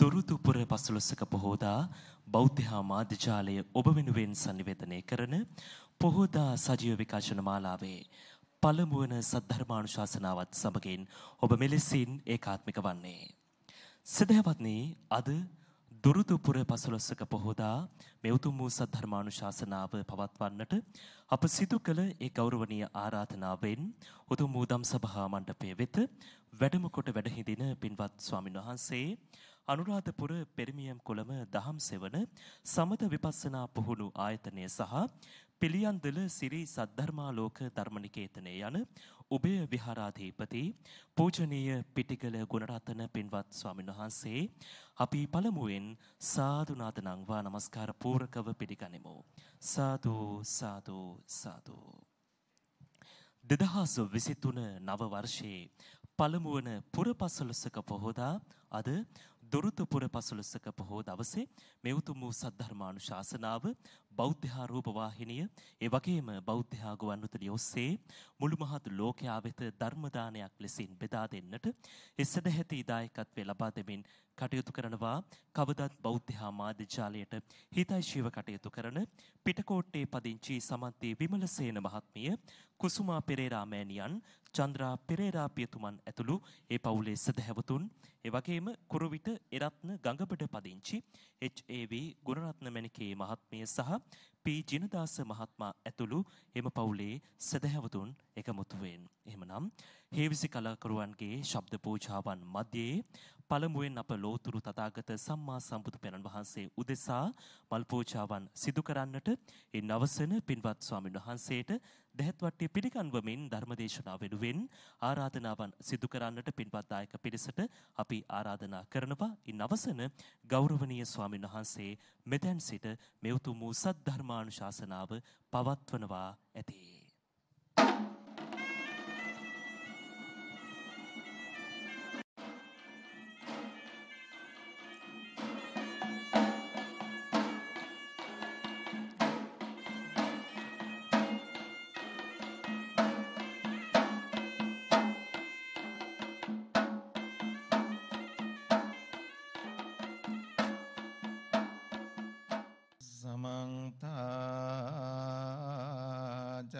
දොරුතුපුර පසළොස්සක පොහෝදා බෞද්ධ හා මාධ්‍යජාලය ඔබ වෙනුවෙන් sannivedanaya කරන පොහෝදා සජීව විකාශන මාලාවේ පළමු වන සද්ධර්මානුශාසනාවත් සමගින් ඔබ මෙලෙසින් ඒකාත්මික වන්නේ. සදහවත්නි අද දුරුතුපුර පසළොස්සක පොහොදා මේ උතුම් වූ සද්ධර්මානුශාසනාව පවත්වන්නට අප සිදු කළ ඒ ගෞරවනීය ආරාධනාවෙන් උතුම් වූ දම් සභා මණ්ඩපය වෙත වැඩම කොට වැඩහිඳින පින්වත් ස්වාමින් වහන්සේ අනුරාධපුර පෙරමියම් කොළම දහම් සෙවන සමත විපස්සනා පුහුණු ආයතනය සහ පිළියන්දල සිරි සද්ධර්මාලෝක ධර්මනිකේතනය යන උබය විහාරාධීපති පූජනීය පිටිකල ගුණරතන පින්වත් ස්වාමීන් වහන්සේ අපි පළමුවෙන් සාදු නාදනංවා নমස්කාර පූර්කව පිළිගනිමු සාදු සාදු සාදු 2023 නව වර්ෂයේ පළමුවන පුරපසළොසක පොහොදා අද දුරුතපුර පසළොස්වක පොහෝ දවසේ මෙවුතුම් වූ සද්ධර්මානුශාසනාව බෞද්ධහා රූපවාහිනිය ඒ වගේම බෞද්ධහා ගුවන්විදුලිය ඔස්සේ මුළු මහත් ලෝකයා වෙත ධර්ම දානයක් ලෙසින් බෙදා දෙන්නට එසදැහැති දායකත්වය ලබා දෙමින් කටයුතු කරනවා කවදත් බෞද්ධහා මාධ්‍යාලයට හිතයිශීව කටයුතු කරන පිටකෝට්ටේ පදිංචි සමන්ති විමලසේන මහත්මිය කුසුමා පෙරේරා මෑණියන් චන්ද්‍රා පෙරේරා පියතුමන් ඇතුළු ඒ පවුලේ සදහැවතුන් ඒ වගේම කුරුවිට එරත්න ගඟබඩ පදිංචි HAV ගුණරත්න මැණිකේ මහත්මිය සහ P ජිනදාස මහත්මයා ඇතුළු එම පවුලේ සදහැවතුන් එකමුතු වෙන්. එහෙමනම් හේවිසි කලාකරුවන්ගේ ශබ්ද පූජාවන් මැදේ පළමුවෙන් අප ලෝතුරු තථාගත සම්මා සම්බුදු පියාණන් වහන්සේ උදෙසා මල් පූජාවන් සිදු කරන්නට ඒ නවසන පින්වත් ස්වාමීන් වහන්සේට දැහැත් වට්ටිය පිළිගන්වමින් ධර්මදේශනා වෙනුවෙන් ආරාධනාවන් සිදු කරන්නට පින්වත් දායක පිරිසට අපි ආරාධනා කරනවා. ඒ නවසන ගෞරවනීය ස්වාමීන් වහන්සේ මෙතෙන් සිට මේ උතුම් සත්‍ය ධර්මානුශාසනාව පවත්වනවා ඇතේ. Thank you.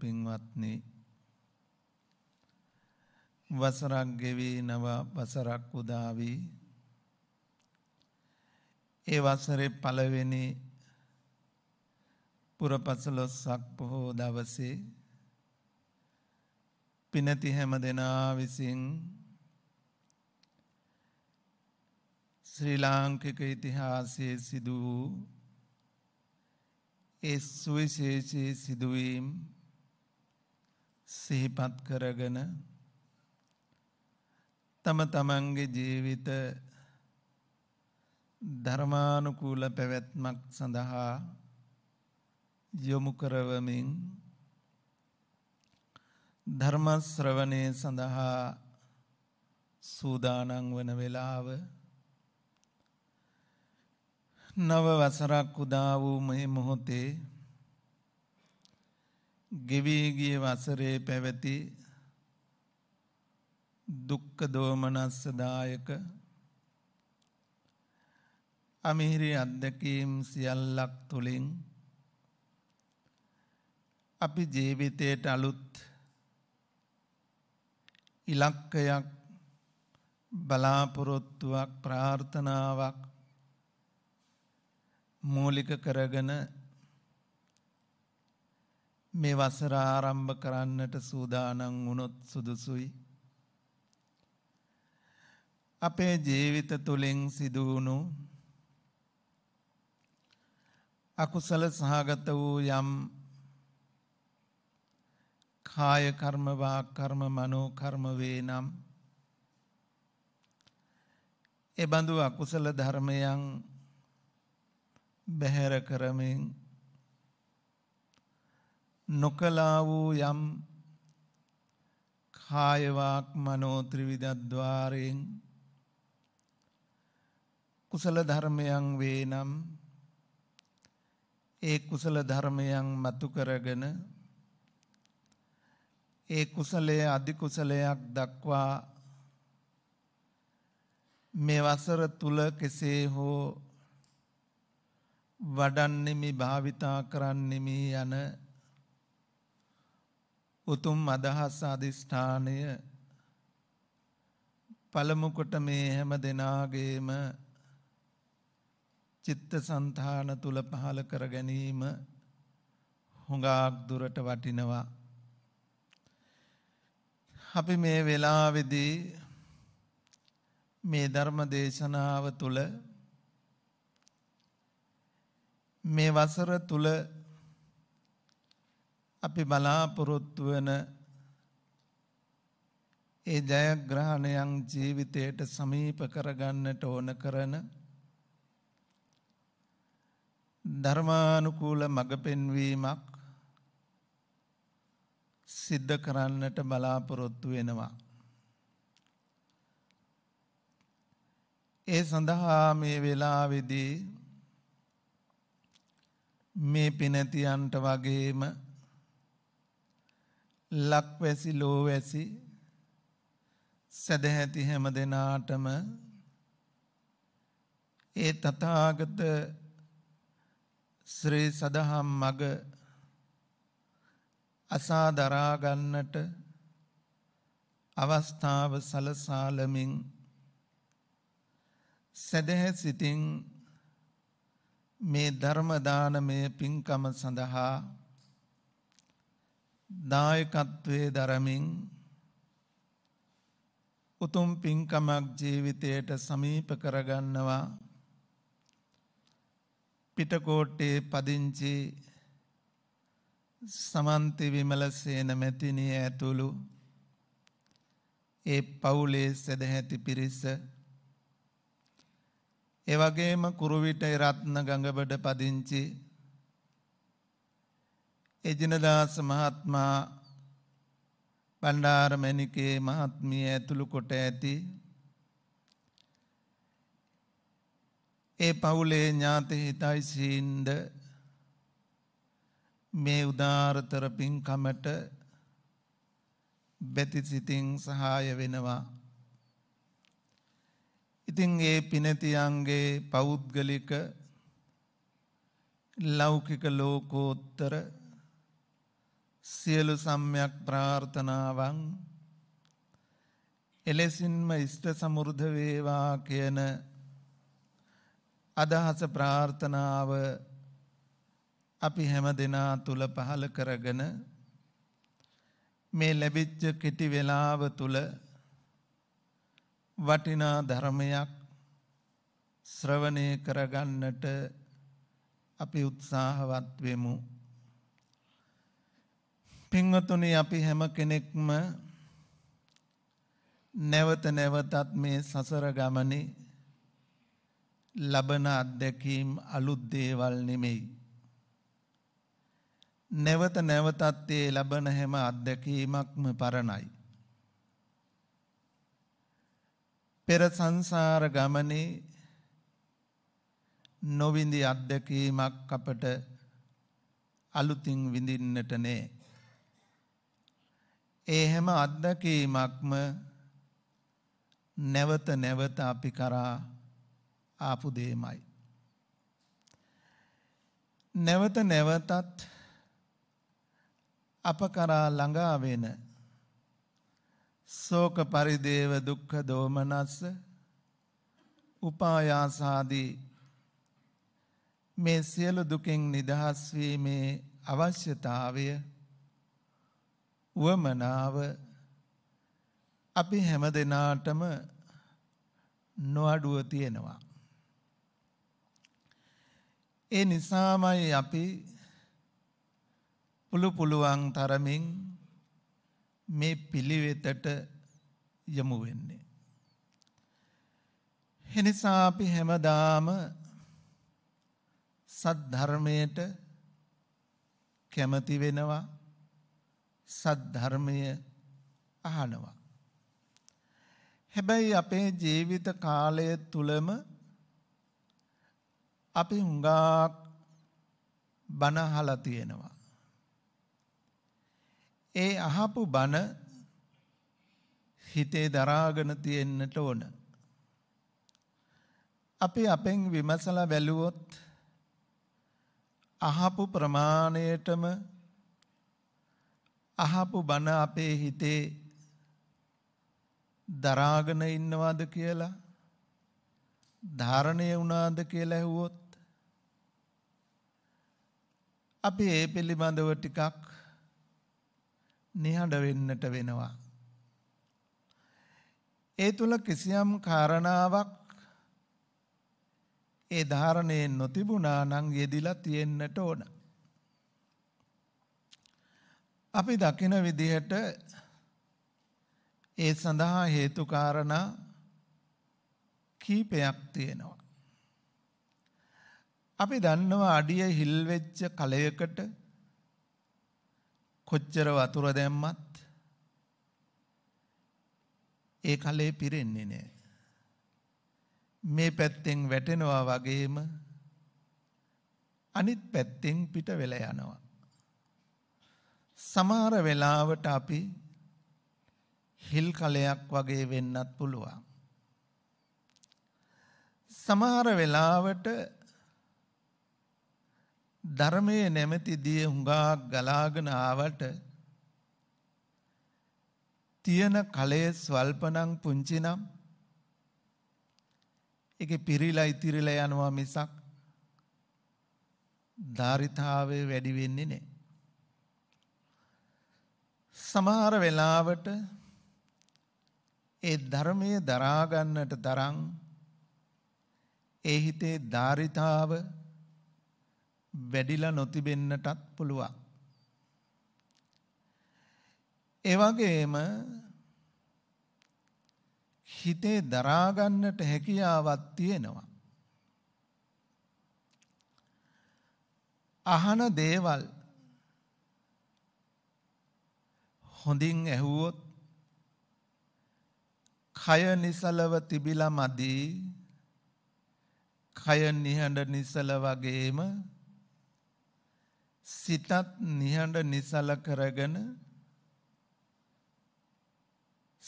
පින්වත්නි වසරක් ගෙවී නව වසරක් උදාවී ඒ වසරේ පළවෙනි පුරපසලොස්සක් පොහෝ දවසේ පිනැති හැම දෙනා විසින් ශ්‍රී ලාංකික ඉතිහාසයේ සිදු වූ ඒ සුවිශේෂී සිදුවීම් සිහිපත් කරගෙන තම තමන්ගේ ජීවිත ධර්මානුකූල පැවැත්මක් සඳහා යොමු කරවමින් ධර්මශ්‍රවනය සඳහා සූදානං වන වෙලාව නව වසරක් උදා වූ මෙහි මොහොතේ ගෙවීගිය වසරේ පැවැති දුක්ක දෝමනස්සදායක අමිහිරි අත්දැකීම් සියල්ලක් තුළින් අපි ජීවිතයට අලුත් ඉලක්කයක් බලාපොරොත්තුවක් ප්‍රාර්ථනාවක් මූලික කරගෙන මේ වසර ආරම්භ කරන්නට සූදානම් වුණොත් සුදුසුයි. අපේ ජීවිත තුලින් සිදු වුණු අකුසල සහගත වූ යම් කාය කර්ම වාක් කර්ම මනෝ කර්ම වේනම් ඒ බඳු අකුසල ධර්මයන් බැහැර කරමින් නොකලා වූ යම් කායවාක් මනෝ ත්‍රිවිධද්්වාරයෙන් කුසල ධර්මයන් වේනම් ඒ කුසල ධර්මයන් මතු කරගෙන ඒ කුසලයේ අධි කුසලයක් දක්වා මේ වසර තුල කෙසේ හෝ වඩන්නෙමි භාවිතා කරන්නෙමි යන උතුම් අදහස් අධිෂ්ඨානය පළමු කොට මේ හැම දෙනාගේම චිත්ත સંතාන තුල පහල කර ගැනීම හුඟක් දුරට වටිනවා අපි මේ වෙලාවේදී මේ ධර්ම දේශනාව තුල මේ වසර තුල අපි බලාපොරොත්තු වෙන ඒ ජයග්‍රහණයන් ජීවිතයට සමීප කරගන්නට ඕන කරන ධර්මානුකූල මඟ පෙන්වීමක් සිද්ධ කරන්නට බලාපොරොත්තු වෙනවා. ඒ සඳහා මේ වෙලාවේදී මේ පිනතියන්ට වගේම ලක්වැසි ලෝවැසි සදැහැති හැම දෙනාටම ඒ තථාගත ශ්‍රී සදහම් මග අසා දරා ගන්නට අවස්ථාව සලසාලමින් සදැහැ සිටින් මේ ධර්ම දානමය පින්කම සඳහා දායකත්වයේ දරමින් උතුම් පින්කමක් ජීවිතයට සමීප කරගන්නවා පිටකෝට්ටේ පදිංචි සමන්ති විමලසේන මැතිණිය ඇතුළු ඒ පවුලේ සැදැහැති පිරිස එවගේම කුරුවිට රත්න ගඟබඩ පදිංචි එජිනදා මහත්මා බණ්ඩාරමැණිකේ මහත්මිය ඇතුළු කොට ඇති ඒ පවුලේ ඥාති හිතයිසීන්ද මේ උදාරතර පින්කමට බැතිසිතින් සහාය වෙනවා. ඉතින් ඒ පිනතියන්ගේ පෞද්ගලික ලෞකික ලෝකෝත්තර සියලු සම්්‍යක් ප්‍රාර්ථනාවන් එලෙසින්ම ඉෂ්ට සමුර්ධ වේවා කියන අදහස ප්‍රාර්ථනාව අපි හැම දෙනා තුල පහළ කරගෙන මේ ලැබිච්ච කෙටි වේලාව තුල වටිනා ධර්මයක් ශ්‍රවණය කරගන්නට අපි උත්සාහවත් වෙමු පින්වතුනි අපි හැම කෙනෙක්ම නැවත නැවතත් මේ සසර ගමනේ ලබන අත්දැකීම් අලුත් දේවල් නෙමෙයි. නැවත නැවතත් ඒ ලබන හැම අත්දැකීමක්ම පරණයි. පෙර සංසාර ගමනේ නොවිඳි අත්දැකීමක් අපට අලුතින් විඳින්නට නෑ. ඒ හැම අත්දැකීමක්ම නැවත නැවත අපි කරා ආපු දෙයමයි. නැවත නැවතත් අප කරා ළඟා වෙන ශෝක පරිදේව දුක්ඛ දෝමනස්ස උපායාසාදී මේ සියලු දුකෙන් නිදහස් වීමේ අවශ්‍යතාවය වමනාව අපි හැම දෙනාටම නොඅඩුව තියෙනවා. ඒ නිසාමයි අපි පුළු පුළුවන් තරමින් මේ පිළිවෙතට යමු වෙන්නේ. එනිසා අපි හැමදාම සද්ධර්මයට කැමති වෙනවා සද්ධර්මය අහනවා. හැබැයි අපේ ජීවිත කාලය තුලම අපි හුඟක් බණ අහලා තියෙනවා. ඒ අහපු බණ හිතේ දරාගෙන තියෙන්නට ඕන. අපි අපෙන් විමසලා බැලුවොත් අහපු ප්‍රමාණයටම අහපු බණ අපේ හිතේ දරාගෙන ඉන්නවාද කියලා ධාරණය වුණාද කියලා ඇහුවොත් අපි ඒ පිළිබඳව ටිකක් නිහඬ වෙන්නට වෙනවා. ඒ තුල කිසියම් කාරණාවක් ඒ ධාරණයෙන් නොතිබුණා නම් යෙදිලා තියෙන්නට ඕන. අපි දකින විදිහට ඒ සඳහා හේතු කාරණා කීපයක් තියෙනවා. අපි දන්නවා අඩිය හිල් වෙච්ච කලයකට කොච්චර වතුර දැම්මත් ඒ කලේ පිරෙන්නේ නෑ. මේ පැත්තෙන් වැටෙනවා වගේම අනිත් පැත්තෙන් පිට වෙලා යනවා. සමහර වෙලාවට අපි හිල් කලයක් වගේ වෙන්නත් පුළුවන්. සමහර වෙලාවට ධර්මයේ නැමැති දිය හුඟක් ගලාගෙන ආවට තියෙන කලයේ ස්වල්පනම් පුංචිනම් ඒක පිරිලා ඉතිරිලා යනවා මිසක් ධාරිතාවේ වැඩි වෙන්නේ නැහැ. සමහර වෙලාවට ඒ ධර්මයේ දරා ගන්නට තරම් ඒ හිතේ ධාරිතාව වැඩිලා නොතිබෙන්නටත් පුළුවන්. ඒ වගේම හිතේ දරා ගන්නට හැකියාවක් තියෙනවා. අහන දේවල් හොඳින් ඇහුවොත් කය නිසලව තිබිලා මදි කය නිහඬ නිසල වගේම සිතත් නිහඬ නිසල කරගෙන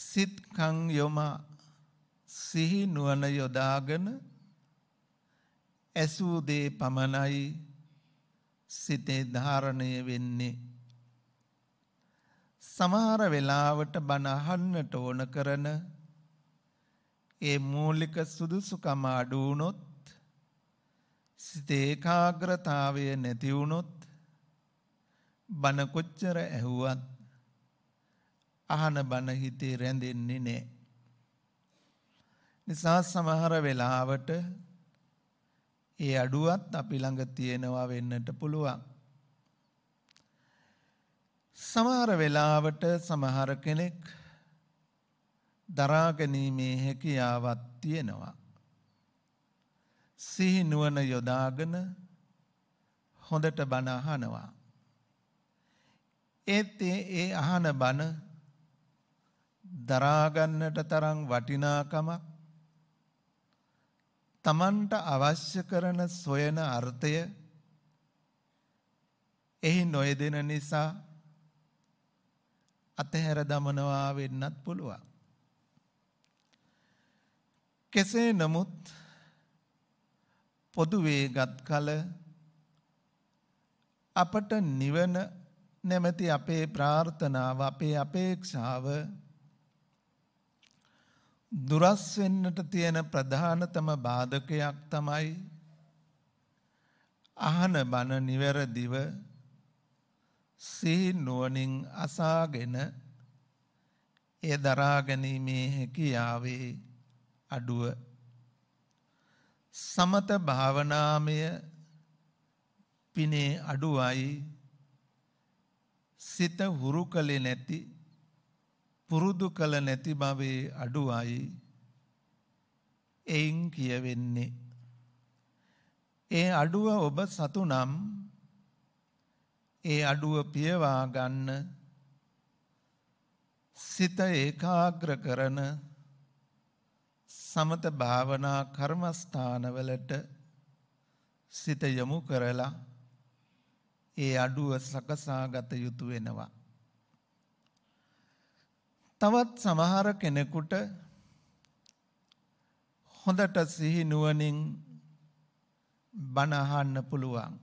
සිත් කං යොම සිහි නුවණ යොදාගෙන ඇසූ දේ පමණයි සිතේ ධාරණය වෙන්නේ සමහර වෙලාවට බණ අහන්නට ඕන කරන ඒ මූලික සුදුසුකම අඩු වුණොත් සිත ඒකාග්‍රතාවය නැති වුණොත් බණ කොච්චර ඇහුවත් අහන බණ හිතේ රැඳෙන්නේ නැහැ. නිසා සමහර වෙලාවට ඒ අඩුවත් අපි ළඟ තියෙනවා වෙන්නට පුළුවන්. සමහර වෙලාවට සමහර කෙනෙක් දරා ගැනීමේ හැකියාවක් තියෙනවා. සිහි නුවණ යොදාගෙන හොඳට බණ අහනවා. ඒත් ඒ අහන බණ දරා ගන්නට තරම් වටිනාකමක් තමන්ට අවශ්‍ය කරන සොයන අර්ථය එහි නොයදෙන නිසා අතහැර දමනවා වෙන්නත් පුළුවන්. කෙසේ නමුත් පොදු වේගත් කල අපට නිවන නැමැති අපේ ප්‍රාර්ථනාව අපේ අපේක්ෂාව දුරස් වෙන්නට තියෙන ප්‍රධානතම බාධකයක් තමයි අහන බන නිවැරදිව සිහි නුවණින් අසාගෙන එය දරා ගැනීමේ හැකියාවේ අඩුව සමත භාවනාමය පිනේ අඩුවයි සිත හුරු කළේ නැති පුරුදු කළ නැති බවේ අඩුවයි එයින් කියවෙන්නේ ඒ අඩුව ඔබ සතුනම් ඒ අඩුව පියවා ගන්න සිත ඒකාග්‍ර කරන සමත භාවනා කර්මස්ථානවලට සිත යොමු කරලා ඒ අඩුව සකසා ගත යුතු වෙනවා. තවත් සමහර කෙනෙකුට හොඳට සිහි නුවණින් බණ අහන්න පුළුවන්.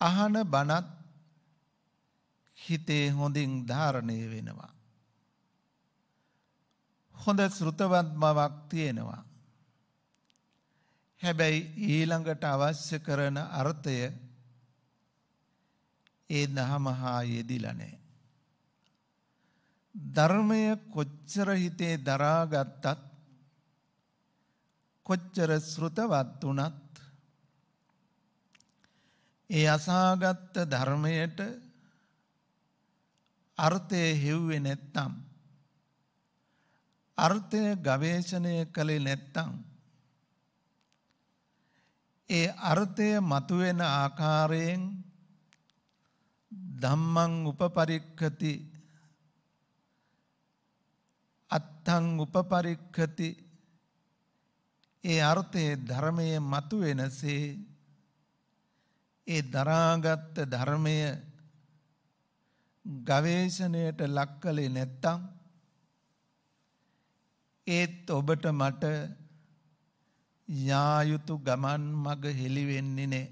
අහන බණත් හිතේ හොඳින් ධාරණය වෙනවා. හොඳ සෘතවත් බවක් තියෙනවා. හැබැයි ඊළඟට අවශ්‍ය කරන අර්ථය ඒ දහම හා යෙදිලා නැහැ. ධර්මය කොච්චර හිතේ දරාගත්තත් කොච්චර සෘතවත් වුණත් ඒ අසාගත්ත ධර්මයට අර්ථය හෙව්වේ නැත්තම් අර්ථය ගවේෂණය කළේ නැත්තම් ඒ අර්ථය මතුවෙන ආකාරයෙන් ධම්මං උපපරික්ඛති අත්තං උපපරික්ඛති ඒ අර්ථයේ ධර්මයේ මතුවෙනසේ ඒ දරාගත්ත ධර්මය ගවේෂණයට ලක් කළේ නැත්තම් ඒත් ඔබට මට යායුතු ගමන් මග හෙළිවෙන්නේ නෑ.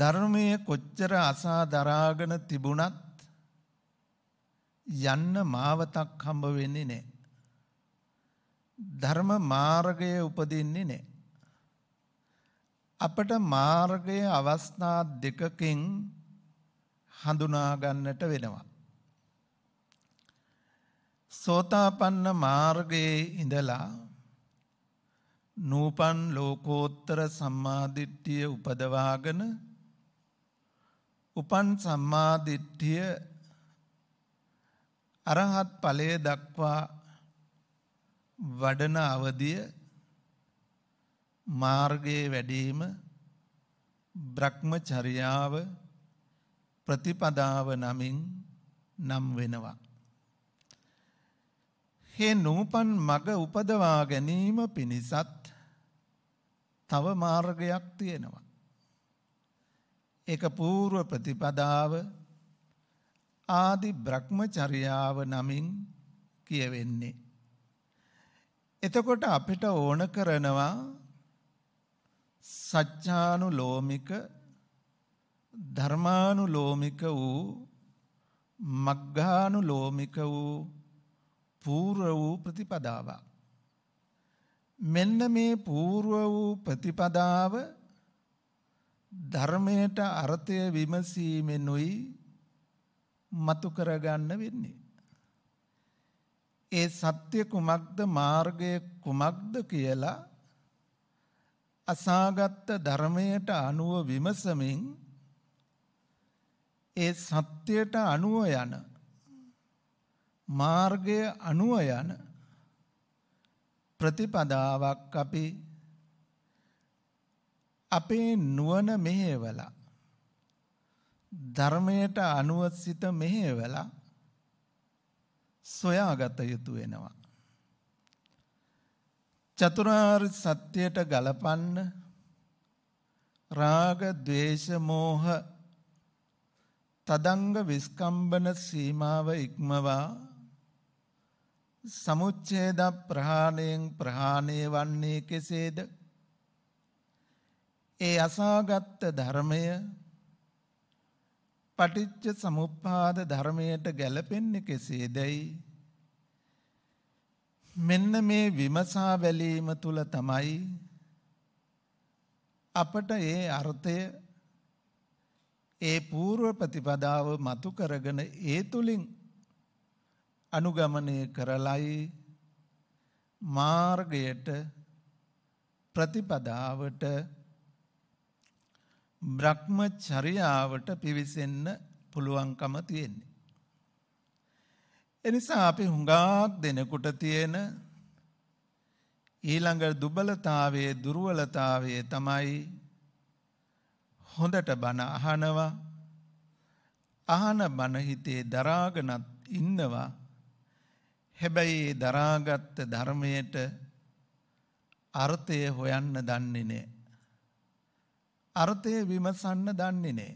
ධර්මය කොච්චර අසා දරාගෙන තිබුණත් යන්න මාවතක් හම්බ වෙන්නේ නෑ. ධර්ම මාර්ගය උපදින්නේ නෑ. අපට මාර්ගයේ අවස්ථා දෙකකින් හඳුනා ගන්නට වෙනවා. සෝතාපන්න මාර්ගයේ ඉඳලා නූපන් ලෝකෝත්තර සම්මාදිට්ඨිය උපදවාගෙන උපන් සම්මාදිට්ඨිය අරහත් ඵලයේ දක්වා වඩන අවදිය මාර්ගයේ වැඩීම බ්‍රහ්මචර්යාව ප්‍රතිපදාව නමින් නම් වෙනවා. හේ නූපන් මග උපදවා ගැනීම පිණිසත් තව මාර්ගයක් තියෙනවා. ඒක పూర్ව ප්‍රතිපදාව ආදි භ්‍රමචර්යාව නමින් කියවෙන්නේ. එතකොට අපිට ඕන කරනවා සත්‍යානුලෝමික ධර්මානුලෝමික වූ මග්ගානුලෝමික වූ పూర్ව වූ ප්‍රතිපදාවක් මෙන්න මේ పూర్ව වූ ප්‍රතිපදාව ධර්මයට අර්ථය විමසීමෙනුයි මතු කරගන්න වෙන්නේ ඒ සත්‍ය කුමක්ද මාර්ගය කුමක්ද කියලා අසාගත්ත ධර්මයට අනුව විමසමින් ඒ සත්‍යයට අනුව යන මාර්ගය අනුව යන ප්‍රතිපදාවක් අපි අපේ නුවණ මෙහෙवला ධර්මයට අනුව සිත මෙහෙवला සොයාගත යුතු වෙනවා චතුරාර්ය සත්‍යයට ගලපන්න රාග ద్వේෂ මෝහ තදංග විස්කම්බන සීමාව ඉක්මවා සමුච්ඡේද ප්‍රහාණයෙන් ප්‍රහාණය වන්නේ කෙසේද ඒ අසාගත් ධර්මය පටිච්ච සමුප්පාද ධර්මයට ගැලපෙන්නේ කෙසේදයි මෙන්න මේ විමසා බැලීම තුල තමයි අපට ඒ අර්ථය ඒ పూర్ව ප්‍රතිපදාව මතු කරගෙන ඒ තුලින් අනුගමනය කරලයි මාර්ගයට ප්‍රතිපදාවට බ්‍රහ්මචර්යාවට පිවිසෙන්න පුළුවන්කම තියෙන්නේ එනිසා අපි හුඟාක් දෙනකුට තියෙන ඊළඟ දුබලතාවයේ දුර්වලතාවයේ තමයි හොඳට බණ අහනවා අහන බණ හිතේ දරාගෙනත් ඉන්නවා හැබැයි දරාගත්ත ධර්මයට අර්ථය හොයන්න දන්නේ නෑ අර්ථය විමසන්න දන්නේ නෑ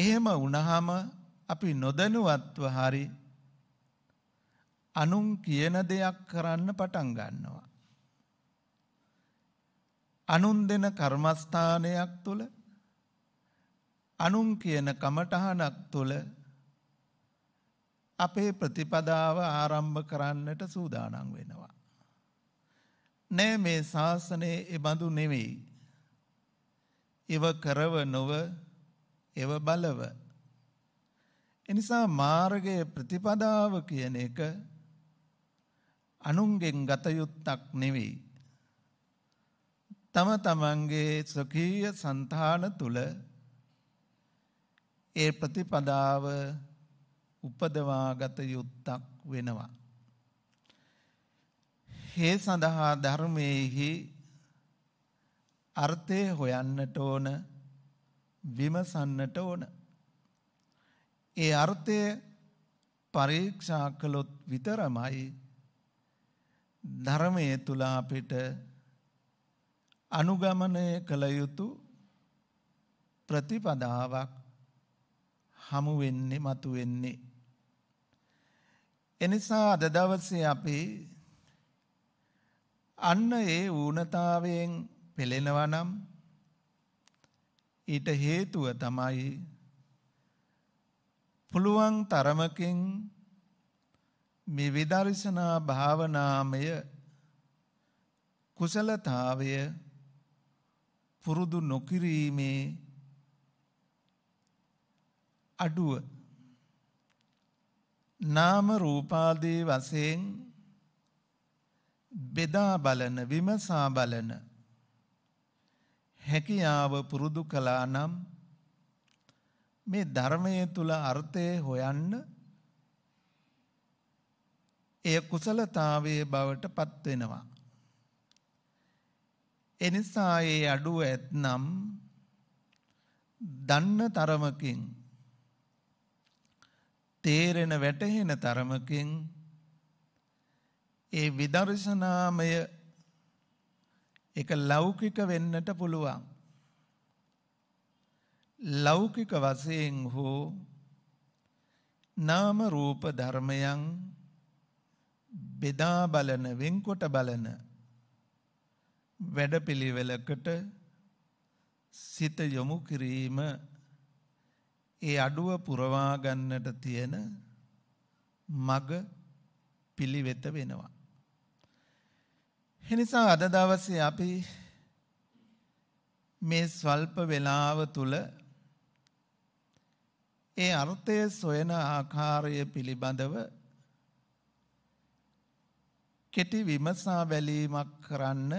එහෙම වුණාම අපි නොදැනුවත්ව හරි අනුන් කියන දෙයක් කරන්න පටන් ගන්නවා. අනුන් දෙන කර්මස්ථානයක් තුළ අනුන් කියන කමටහනක් තුළ අපේ ප්‍රතිපදාව ආරම්භ කරන්නට සූදානන් වෙනවා. නෑ මේ ශාසනයේ එබඳු නෙවෙයි. එව කරව නොව එව බලව එනිසා මාර්ගයේ ප්‍රතිපදාව කියන එක අනුන්ගෙන් ගත යුත්තක් නෙවෙයි. තම තමන්ගේ ස්වකීය సంతාන තුල ඒ ප්‍රතිපදාව උපදවා ගත යුත්තක් වෙනවා. හේ සඳහා ධර්මයේහි අර්ථය හොයන්නට ඕන විමසන්නට ඕන. ඒ අර්ථය පරීක්ෂා කළොත් විතරමයි ධර්මය තුළ අපිට අනුගමනය කළ යුතු ප්‍රතිපදාවක් හමු වෙන්නේ මතු වෙන්නේ. එනිසා අද දවසේ අපි අන්න ඒ ඌනතාවයෙන් පෙළෙනවා නම් ඊට හේතුව තමයි පුළුවන් තරමකින් මේ විදර්ශනා භාවනාමය කුසලතාවය පුරුදු නොකිරීමේ අඩුව නාම රූපාදී වශයෙන් බෙදා බලන විමසා බලන හැකියාව පුරුදු කළා නම් මේ ධර්මයේ තුල අර්ථය හොයන්න එය කුසලතාවයේ බවට පත් වෙනවා. එනිසා ඒ අඩුව ඇත්නම් දන්න තරමකින් තේරෙන වැටහෙන තරමකින් ඒ විදර්ශනාමය එක ලෞකික වෙන්නට පුළුවන්. ලෞකික වශයෙන් හෝ නාම රූප ධර්මයන් බෙදා බලන වෙන්කොට බලන වැඩපිළිවෙලකට සිත යොමු කිරීම ඒ අඩුව පුරවා ගන්නට තියෙන මග පිළිවෙත වෙනවා. එනිසා අද දවසේ අපි මේ ස්වල්ප වේලාව තුල ඒ අර්ථය සොයන ආකාරය පිළිබඳව කෙටි විමසා බැලීමක් කරන්න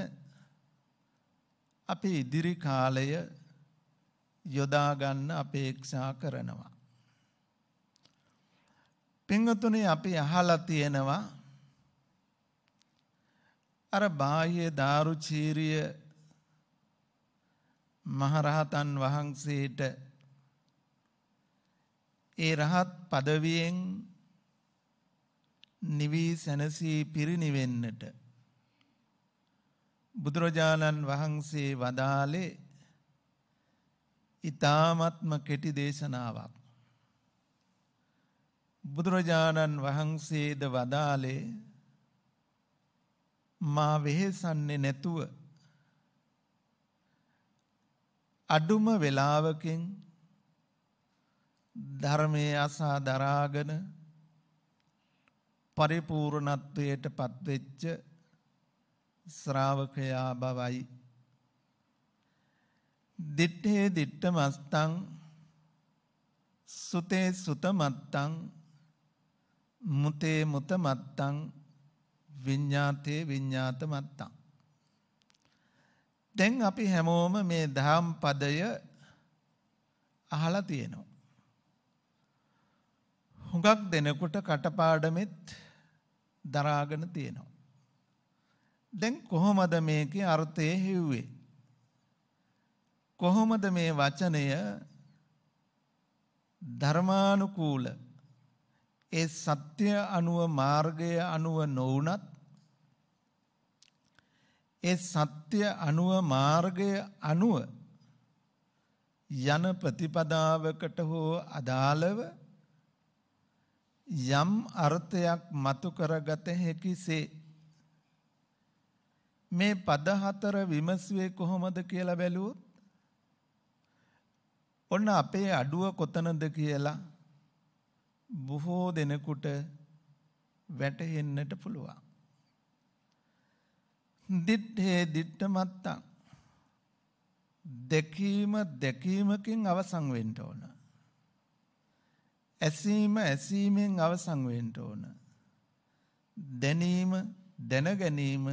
අපි ඉදිරි කාලය යොදා ගන්න අපේක්ෂා කරනවා. පින්වතුනි අපි අහලා තියෙනවා අර බාහ්‍ය දාරුචීරිය මහරහතන් වහන්සේට ඒ රහත් පදවියෙන් නිවී සැනසී පිරිනිවෙන්නට බුදුරජාණන් වහන්සේ වදාලේ ඊ타ත්ම කෙටි දේශනාවක් බුදුරජාණන් වහන්සේද වදාලේ මා වෙහෙසන්නේ නැතුව අඩුම වේලාවකින් ධර්මයේ අසා දරාගෙන පරිපූර්ණත්වයට පත්වෙච්ච ශ්‍රාවකයා බවයි. දිට්ඨේ දිට්ඨ මස්තං සුතේ සුත මත්තං මුතේ මුත මත්තං විඤ්ඤාතේ විඤ්ඤාත මත්තං දැන් අපි හැමෝම මේ දහම් පදය අහලා තියෙනවා හුඟක් දෙනකොට කටපාඩමෙත් දරාගෙන තියෙනවා. දැන් කොහොමද මේකේ අර්ථය හෙව්වේ? කොහොමද මේ වචනය ධර්මානුකූල ඒ සත්‍ය අනුව මාර්ගය අනුව නොවුනත් ඒ සත්‍ය අනුව මාර්ගය අනුව යන ප්‍රතිපදාවකට හෝ අදාළව යම් අර්ථයක් මතු කරගත හැකිසේ මේ පද හතර විමසුවේ කොහොමද කියලා බැලුවොත් ඔන්න අපේ අඩුව කොතනද කියලා බොහෝ දෙනෙකුට වැටහෙන්නට පුළුවන්. දිත්තේ දිත්ත මත්තං දැකීම දැකීමකින් අවසන් වෙන්න ඕන. ඇසීම ඇසීමෙන් අවසන් වෙන්න ඕන. දැනීම දැන ගැනීම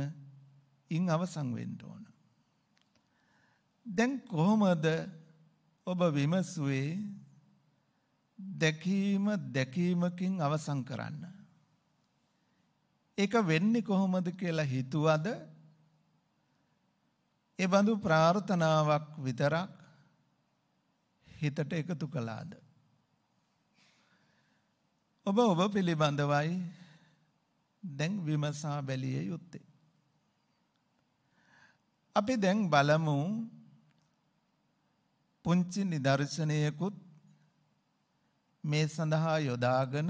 ඉන් අවසන් වෙන්න ඕන. දැන් කොහොමද ඔබ විමසුවේ දැකීම දැකීමකින් අවසන් කරන්න. ඒක වෙන්නේ කොහොමද කියලා හිතුවද? ඒ බඳු ප්‍රාර්ථනාවක් විතරක් හිතට එකතු කළාද? ඔබ ඔබ පිළිබඳවයි දැන් විමසා බැලිය යුත්තේ. අපි දැන් බලමු පුංචි නිදර්ශනයකුත් මේ සඳහා යොදාගෙන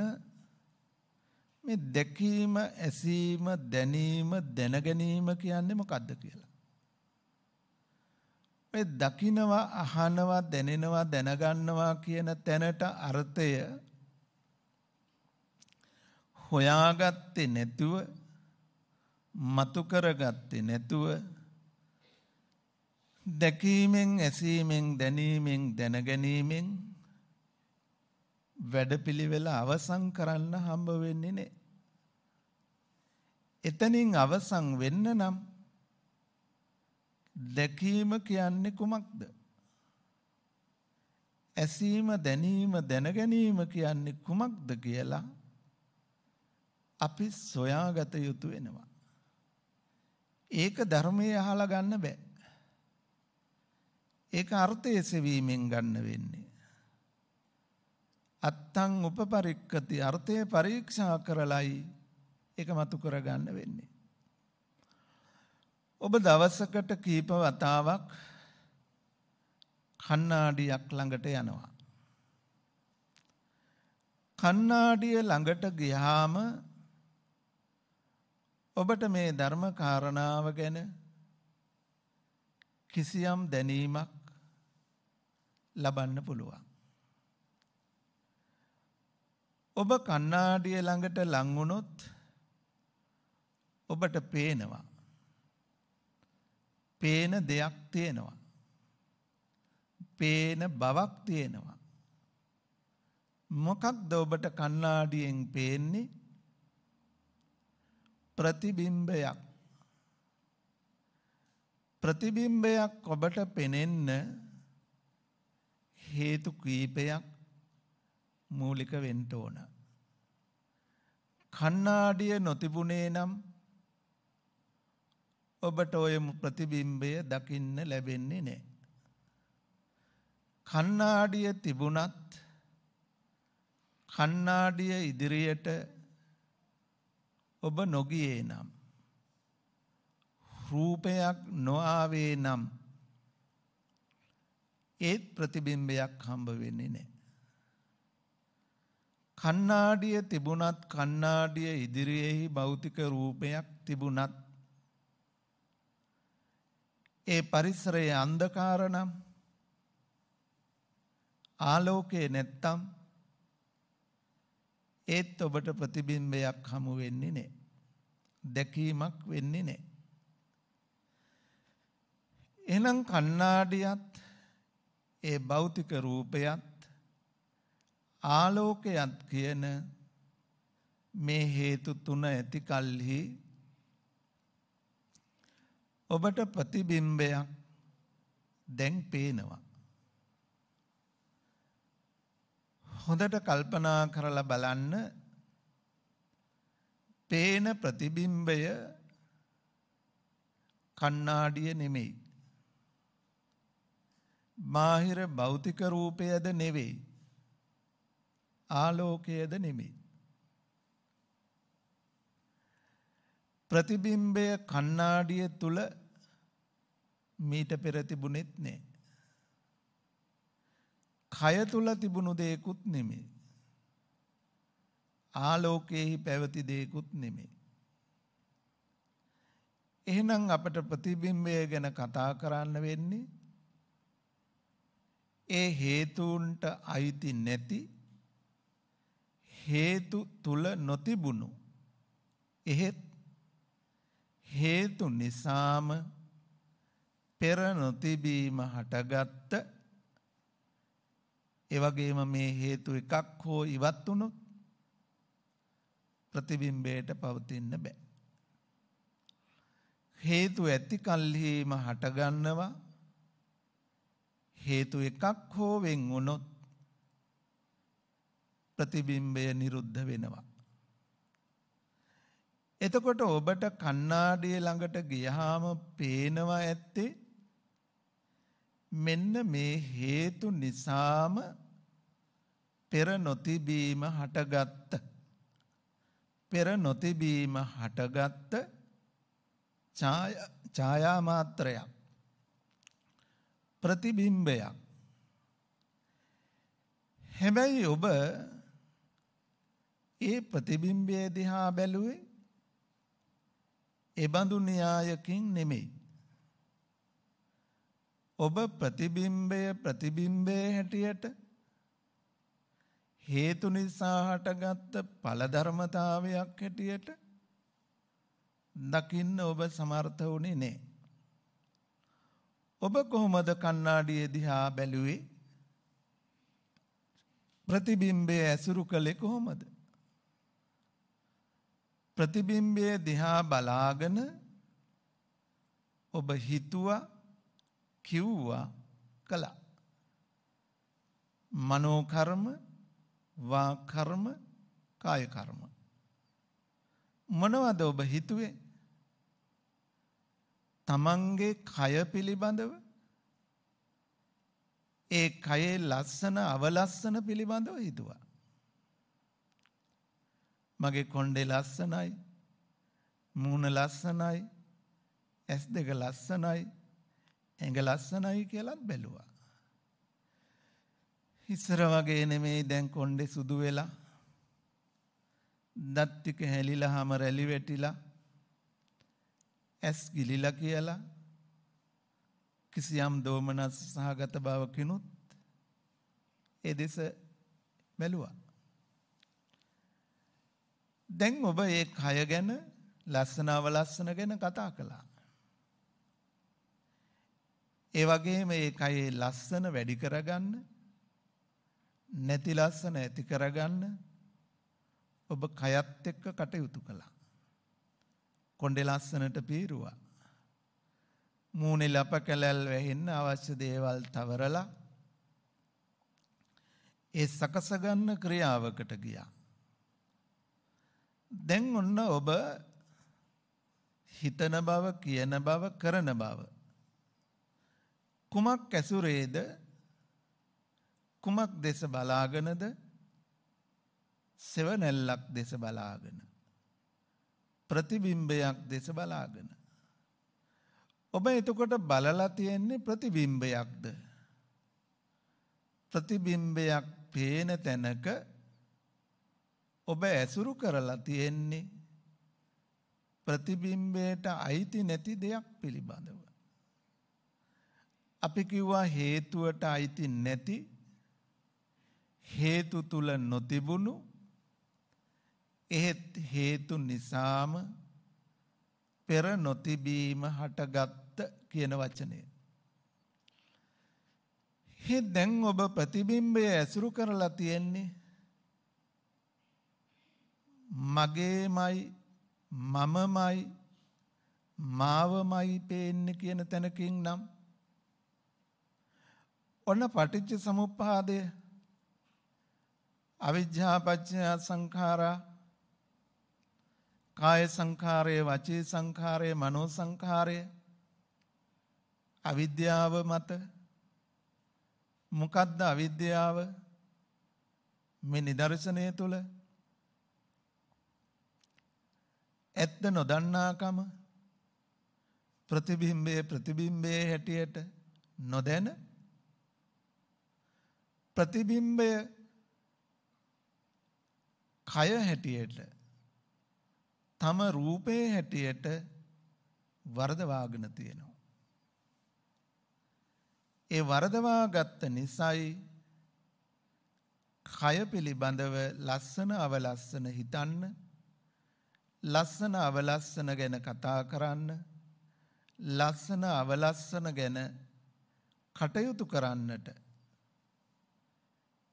මේ දැකීම ඇසීම දැනීම දැනගැනීම කියන්නේ මොකක්ද කියලා. මේ දකිනවා අහනවා දැනෙනවා දැනගන්නවා කියන තැනට අර්ථය හොයාගත්තේ නැතුව මතු කරගත්තේ නැතුව දැකීමෙන් ඇසීමෙන් දැනීමෙන් දැනගැනීමෙන් වැඩපිළිවෙල අවසන් කරන්න හම්බ වෙන්නේ නැහැ. එතනින් අවසන් වෙන්න නම් දැකීම කියන්නේ කුමක්ද? ඇසීම දැනීම දැනගැනීම කියන්නේ කුමක්ද කියලා අපි සොයාගත යුතු වෙනවා. ඒක ධර්මයේ අහලා ගන්න බෑ. ඒක අර්ථයේ සෙවීමෙන් ගන්න වෙන්නේ. අත්තං උපපරික්කති අර්ථය පරීක්ෂා කරලයි ඒක මතු කර ගන්න වෙන්නේ. ඔබ දවසකට කීප වතාවක් කණ්ණාඩියක් ළඟට යනවා. කණ්ණාඩිය ළඟට ගියාම ඔබට මේ ධර්ම කාරණාව ගැන කිසියම් දැනීමක් ලබන්න පුළුවන්. ඔබ කණ්ණාඩිය ළඟට ලංවුණොත් ඔබට පේනවා. පේන දෙයක් තියෙනවා. පේන බවක් තියෙනවා. මොකක්ද ඔබට කණ්ණාඩියෙන් පේන්නේ ප්‍රතිබිම්බයක් ප්‍රතිබිම්බයක් ඔබට පෙනෙන්න හේතු කීපයක් මූලික වෙන්න ඕන. කණ්ණාඩිය නොතිබුණේ නම් ඔබට ඔය ප්‍රතිබිම්බය දකින්න ලැබෙන්නේ නෑ. කණ්ණාඩිය තිබුණත් කණ්ණාඩිය ඉදිරියට ඔබ නොගියේ නම් රූපයක් නොආවේ නම් ඒත් ප්‍රතිබිම්බයක් හම්බ වෙන්නේ නැහැ. කණ්ණාඩිය තිබුණත් කණ්ණාඩිය ඉදිරියේහි භෞතික රූපයක් තිබුණත් ඒ පරිසරයේ අන්ධකාර නම් ආලෝකය නැත්තම් ඒත් ඔබට ප්‍රතිබිම්බයක් හමු වෙන්නේ නෑ. දැකීමක් වෙන්නේ නෑ. එහෙනම් කණ්ණාඩියත් ඒ භෞතික රූපයත් ආලෝකයත් කියන මේ හේතු තුන ඇති කල්හි ඔබට ප්‍රතිබිම්බයක් දැන් පේනවා. හොඳට කල්පනා කරලා බලන්න පේන ප්‍රතිබිම්බය කණ්ණාඩිය නෙමෙයි. බාහිර භෞතික රූපයද නෙවෙයි. ආලෝකයද නෙමෙයි. ප්‍රතිබිම්බය කණ්ණාඩිය තුල මීට පෙර තිබුණෙත් නෑ. කය තුල තිබුණු දෙයකුත් නෙමේ. ආලෝකයේහි පැවති දෙයකුත් නෙමේ. එහෙනම් අපට ප්‍රතිබිම්බය ගැන කතා කරන්න වෙන්නේ ඒ හේතුන්ට අයිති නැති හේතු තුල නොතිබුණු එහෙත් හේතු නිසාම පෙර නොතිබීම හටගත්ත එවගේම මේ හේතු එකක් හෝ ඉවත් වුණොත් ප්‍රතිබිම්බයට පවතින්න බෑ. හේතු ඇති කල්හිම හටගන්නවා හේතු එකක් හෝ වෙන් වුණොත් ප්‍රතිබිම්බය නිරුද්ධ වෙනවා. එතකොට ඔබට කණ්ණාඩිය ළඟට ගියහම පේනවා ඇත්තේ මෙන්න මේ හේතු නිසාම පෙර නොතිබීම හටගත්ත පෙර නොතිබීම හටගත්ත ඡායා මාත්‍රයක් ප්‍රතිබිම්බයක් හැබැයි ඔබ ඒ ප්‍රතිබිම්බය දිහා බැලුවේ ඒ බඳු න්‍යායකින් නෙමෙයි ඔබ ප්‍රතිබිම්බය ප්‍රතිබිම්බයේ හැටියට හේතු නිසා හටගත් ඵල ධර්මතාවයක් හැටියට දකින්න ඔබ සමර්ථ වුණේ නෑ. ඔබ කොහොමද කණ්ණාඩියේ දිහා බැලුවේ? ප්‍රතිබිම්බය ඇසුරු කළේ කොහොමද? ප්‍රතිබිම්බය දිහා බලාගෙන ඔබ හිතුවා කිව්වා කළා. මනෝකර්ම වාකර්ම කායකර්ම. මොනවද ඔබ හිතුවේ තමන්ගේ කය පිළිබඳව ඒ කයේ ලස්සන අවලස්සන පිළිබඳව හිතුවා. මගේ කොණ්ඩේ ලස්සනයි මූුණ ලස්සනයි ඇස් දෙක ලස්සනයි ඇඟ ලස්සනයි කියලත් බැලුවා. ඉස්සර වගේ නෙමෙයි දැන් කොණ්ඩේ සුදු වෙලා දත් ටික හැලිලා හැම රැලි වැටිලා ඇස් ගිලිලා කියලා කිසියම් දෝමනස් සහගත බවකිනුත් ඒ දෙස බැලුවා. දැන් ඔබ ඒ කය ගැන ලස්සනව ලස්සන ගැන කතා කළා. ඒ වගේම ඒ කයේ ලස්සන වැඩි කරගන්න නැති ලස්සන ඇති කරගන්න ඔබ කයත් එක්ක කටයුතු කළා. කොණ්ඩේ ලස්සනට පීරුවා. මූණේ ලප කැලල් වැහෙන්න අවශ්‍ය දේවල් තවරලා ඒ සකස ගන්න ක්‍රියාවකට ගියා. දැන් ඔන්න ඔබ හිතන බව කියන බව කරන බව කුමක් ඇසුරේද කුමක් දෙස බලාගෙනද සෙවනැල්ලක් දෙස බලාගෙන ප්‍රතිබිම්බයක් දෙස බලාගෙන ඔබ එතකොට බලලා තියෙන්නේ ප්‍රතිබිම්බයක්ද ප්‍රතිබිම්බයක් පේන තැනක ඔබ ඇසුරු කරලා තියෙන්නේ ප්‍රතිබිම්බයට අයිති නැති දෙයක් පිළිබඳව අපි කිව්වා හේතුවට අයිති නැති හේතු තුල නොතිබුණු එහෙත් හේතු නිසාම පෙර නොතිබීම හටගත්ත කියන වචනය. හේ දැන් ඔබ ප්‍රතිබිම්බය ඇසුරු කරලා තියෙන්නේ මගේමයි මමමයි මාවමයි පේන්නේ කියන තැනකින් නම් ඔන්න පටිච්ච සමුප්පාදය අවිද්‍යාපච්චය සංඛාරා කාය සංඛාරය වචී සංඛාරය මනෝ සංඛාරය අවිද්‍යාව මත මොකද්ද අවිද්‍යාව මේ නිදර්ශනය තුළ ඇත්ත නොදන්නාකම ප්‍රතිබිම්බයේ ප්‍රතිබිම්බයේ හැටියට නොදැන ප්‍රතිබිම්බය කය හැටියට තම රූපේ හැටියට වරදවාගෙන තියෙනවා. ඒ වරදවා ගත්ත නිසයි කය පිළිබඳව ලස්සන අවලස්සන හිතන්න ලස්සන අවලස්සන ගැන කතා කරන්න ලස්සන අවලස්සන ගැන කටයුතු කරන්නට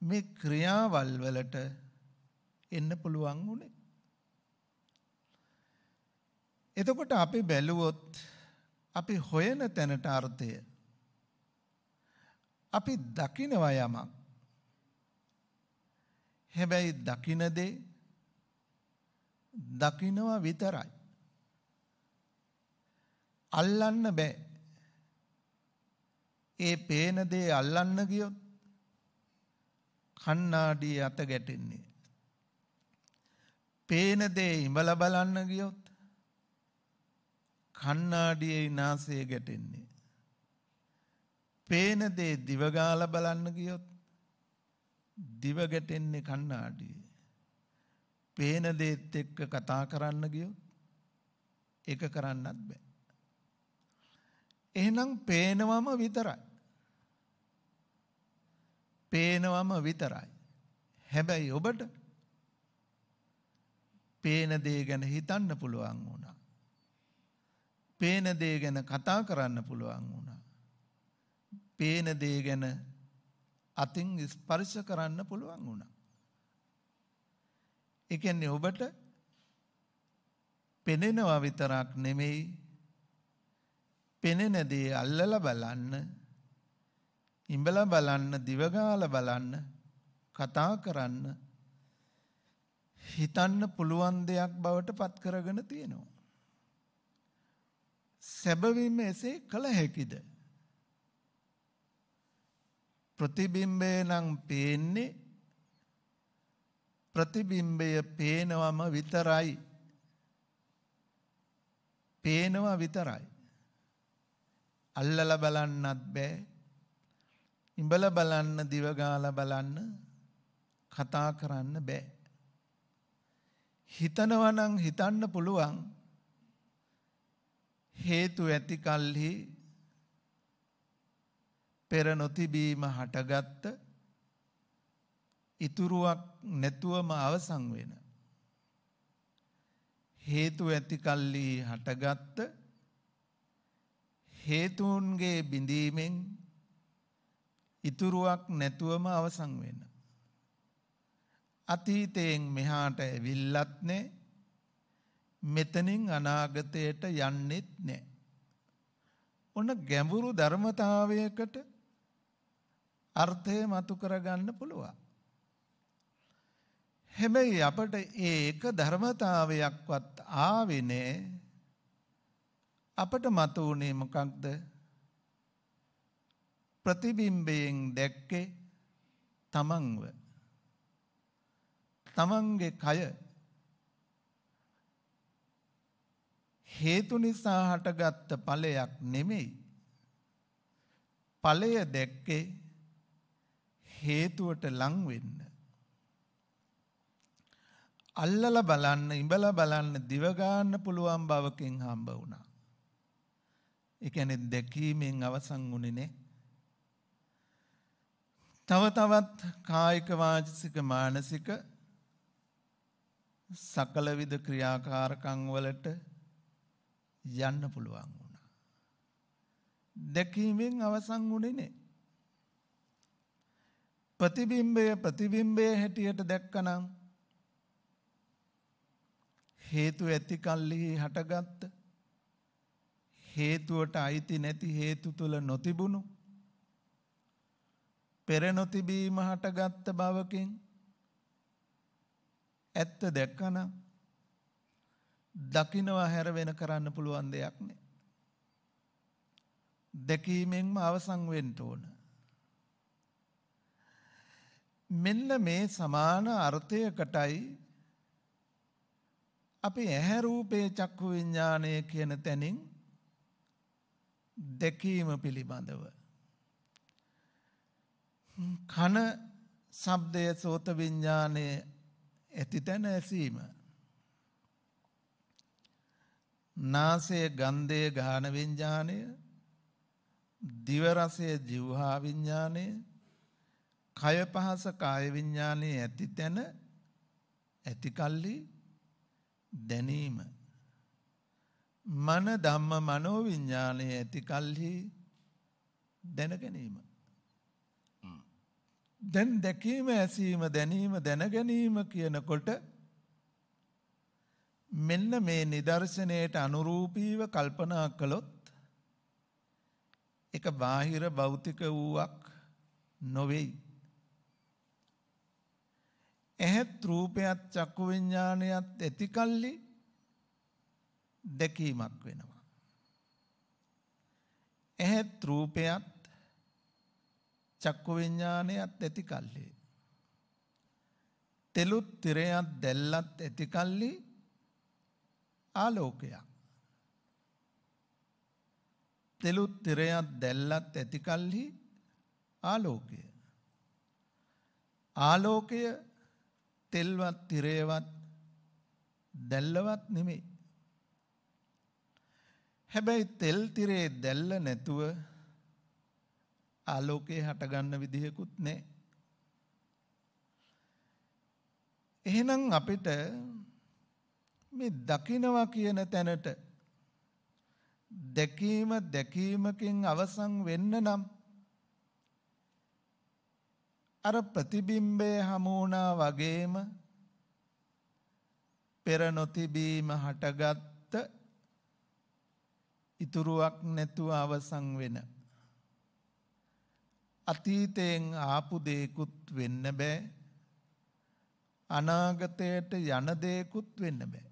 මේ ක්‍රියාවල් වලට එන්න පුළුවන් උනේ. එතකොට අපි බැලුවොත් අපි හොයන තැනට අර්ථය අපි දකිනවා යමක්. හැබැයි දකින දේ දකිනවා විතරයි. අල්ලන්න බෑ. ඒ පේන දේ අල්ලන්න ගියොත් කණ්ණාඩියේ අත ගැටෙන්නේ. පේන දේ ඉඹලා බලන්න ගියොත් කණ්ණාඩියේ විනාශය ගැටෙන්නේ. පේන දේ දිව ගාලා බලන්න ගියොත් දිව ගැටෙන්නේ කණ්ණාඩියේ. පේන දේත් එක්ක කතා කරන්න ගියොත් ඒක කරන්නත් බෑ. එහෙනම් පේනවම විතරයි. පේනවම විතරයි. හැබැයි ඔබට පේන දේ ගැන හිතන්න පුළුවන් වුණා. පේන දේ ගැන කතා කරන්න පුළුවන් වුණා. පේන දේ ගැන අතින් ස්පර්ශ කරන්න පුළුවන් වුණා. ඒ කියන්නේ ඔබට පෙනෙනවා විතරක් නෙමෙයි පෙනෙන දේ අල්ලලා බලන්න ඉඹලා බලන්න දිවගාලා බලන්න කතා කරන්න හිතන්න පුළුවන් දෙයක් බවට පත් කරගෙන තියෙනවා. සැබවින්ම එසේ කළ හැකිද? ප්‍රතිබිම්බය නම් පේන්නේ ප්‍රතිබිම්බය පේනවම විතරයි. පේනවා විතරයි. අල්ලලා බලන්නත් බෑ. ඉඹල බලන්න දිවගාලා බලන්න කතා කරන්න බෑ. හිතනවා නම් හිතන්න පුළුවන් හේතු ඇති කල්හි පෙර නොතිබීම හටගත්ත ඉතුරුවක් නැතුවම අවසන් වෙන හේතු ඇති කල්හි හටගත්ත හේතුන්ගේ බිඳීමෙන් ඉතුරුවක් නැතුවම අවසන් වෙන. අතීතයෙන් මෙහාට ඇවිල්ලත් නෑ. මෙතනින් අනාගතයට යන්නෙත් නෑ. ඔන්න ගැඹුරු ධර්මතාවයකට අර්ථය මතු කරගන්න පුළුවන්. හැබැයි අපට ඒ එක ධර්මතාවයක්වත් ආවේ නෑ. අපට මතු වුණේ මොකක්ද? ප්‍රතිබිම්බයෙන් දැක්කේ තමන්ව තමන්ගේ කය හේතු නිසා හටගත්ත ඵලයක් නෙමෙයි ඵලය දැක්කේ හේතුවට ලං වෙන්න අල්ලලා බලන්න ඉඹලා බලන්න දිව ගන්න පුළුවන් බවකින් හම්බ වුණා. ඒ කියන්නේ දැකීමෙන් අවසන් වුණේ නෑ. තව තවත් කායික වාචික මානසික සකල විද ක්‍රියාකාරකම් වලට යන්න පුළුවන් වුණා. දැකීමෙන් අවසන් වුණේ නෑ. ප්‍රතිබිම්බය ප්‍රතිබිම්බයේ හැටියට දැක්කනම් හේතු ඇති කල්හි හටගත්ත හේතුවට අයිති නැති හේතු තුල නොතිබුණු පෙර නොතිබීම හටගත්ත බවකින් ඇත්ත දැක්කනම් දකිනවා හැර වෙන කරන්න පුළුවන් දෙයක් නෑ. දැකීමෙන්ම අවසන් වෙන්න ඕන. මෙන්න මේ සමාන අර්ථයකටයි අපි ඇහැ රූපේ චක්කු විඥානය කියන තැනින් දැකීම පිළිබඳව කන ශබ්දය සෝත විඥානයේ ඇති තැන ඇසීම නාසය ගන්ධය ගාන විඥානය දිව රසය જીවහා විඥානය කය පහස කාය විඥානයේ ඇති තැන ඇති කල්ලි දැනීම මන ධම්ම මනෝ විඥානයේ ඇති කල්හි දැන ගැනීම දැන් දැකීම ඇසීම දැනීම දැනගැනීම කියනකොට මෙන්න මේ නිදර්ශනයට අනුරූපීව කල්පනා කළොත් එක බාහිර භෞතික වූවක් නොවෙයි. එහෙත් රූපයත් චක්කු විඤ්ඤාණයත් ඇතිකල්ලි දැකීමක් වෙනවා. එහෙත් රූපයත් චක්කු විඤ්ඥානයත් ඇති කල්ලි. තෙලුත් තිරයත් දැල්ලත් ඇති කල්ලි ආලෝකයක්. තෙලුත් තිරයත් දැල්ලත් ඇති කල්හි ආලෝකය. ආලෝකය තෙල්වත් තිරේවත් දැල්ලවත් නෙමේ. හැබැයි තෙල් තිරේ දැල්ල නැතුව ආලෝකයේ හටගන්න විදිහකුත් නැහැ. එහෙනම් අපිට මේ දකිනවා කියන තැනට දැකීම දැකීමකින් අවසන් වෙන්න නම් අර ප්‍රතිබිම්බය හමු වුණා වගේම පෙර නොතිබීම හටගත් ඉතුරුවක් නැතුව අවසන් වෙනවා අතීතයෙන් ආපු දේකුත් වෙන්න බෑ අනාගතයට යන දේකුත් වෙන්න බෑ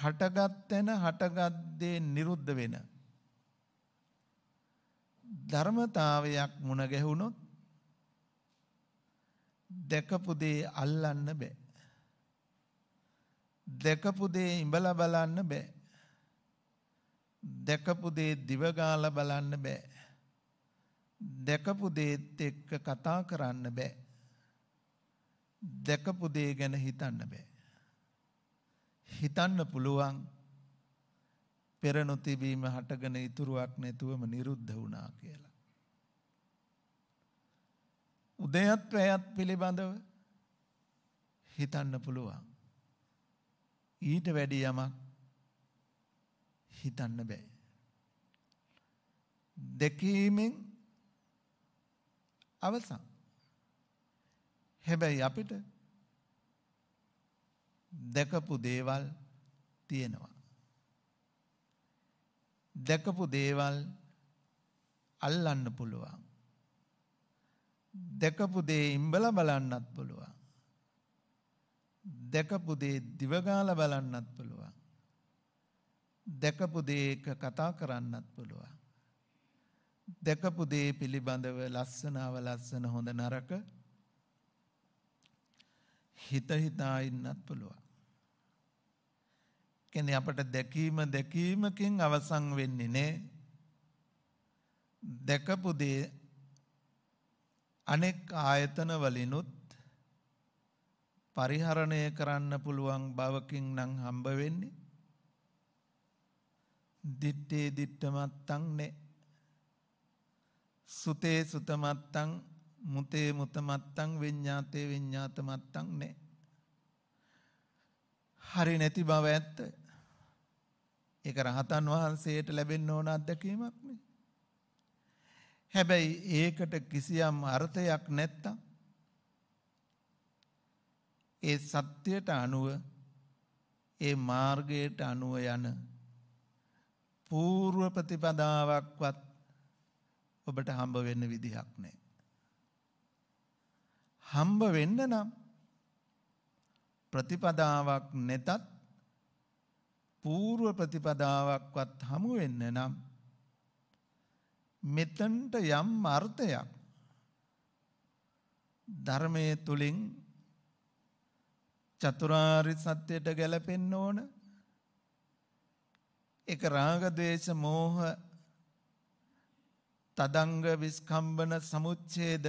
හටගත් තැන හටගත් දේ නිරුද්ධ වෙන ධර්මතාවයක් මුණ ගැහුණොත් දැකපු දේ අල්ලන්න බෑ දැකපු දේ ඉඹලා බලන්න බෑ දැකපු දේ දිව ගාලා බලන්න බෑ දැකපු දේත් එක්ක කතා කරන්න බෑ. දැකපු දේ ගැන හිතන්න බෑ. හිතන්න පුළුවන් පෙර නොතිබීම හටගෙන ඉතුරුවක් නැතුවම නිරුද්ධ වුණා කියලා. උදයත් පැයත් පිළිබඳව හිතන්න පුළුවන්. ඊට වැඩි යමක් හිතන්න බෑ. දෙකීමෙන් අවසන්. හැබැයි අපිට දැකපු දේවල් තියෙනවා. දැකපු දේවල් අල්ලන්න පුළුවන්. දැකපු දේ ඉම්බල බලන්නත් පුළුවන්. දැකපු දේ දිවගාල බලන්නත් පුළුවන්. දැකපු දේ කතා කරන්නත් පුළුවන්. දැකපු දේ පිළිබඳව ලස්සනාව ලස්සන හොඳ නරක හිත හිතා ඉන්නත් පුළුවන්. කියන්නේ අපට දැකීම දැකීමකින් අවසන් වෙන්නේ නේ. දැකපු දේ අනෙක් ආයතන වලිනුත් පරිහරණය කරන්න පුළුවන් බවකින් නම් හම්බ වෙන්නේ. දිත්තේ දිත්තමත් タン නේ. සුතේ සුතමත්තං මුතේ මුතමත්තං විඤ්ඤාතේ විඤ්ඤාතමත්තං නේ. හරි නැති බව ඇත්ත. ඒක රහතන් වහන්සේට ලැබෙන්න ඕන අත්දැකීමක් නේ. හැබැයි ඒකට කිසියම් අර්ථයක් නැත්තම් ඒ සත්‍යයට අනුව ඒ මාර්ගයට අනුව යන పూర్ව ප්‍රතිපදාවක්වත් ඔබට හම්බ වෙන්න විදිහක් නෑ. හම්බ වෙන්න නම් ප්‍රතිපදාවක් නැතත් පූර්ව ප්‍රතිපදාවක්වත් හමු වෙන්න නම් මෙතන්ට යම් අර්ථයක් ධර්මය තුළින් චතුරාරි සත්‍යයට ගැලපෙන්න ඕන එක රාගදේශ මෝහ තදංග විස්කම්බන සමුච්ඡේද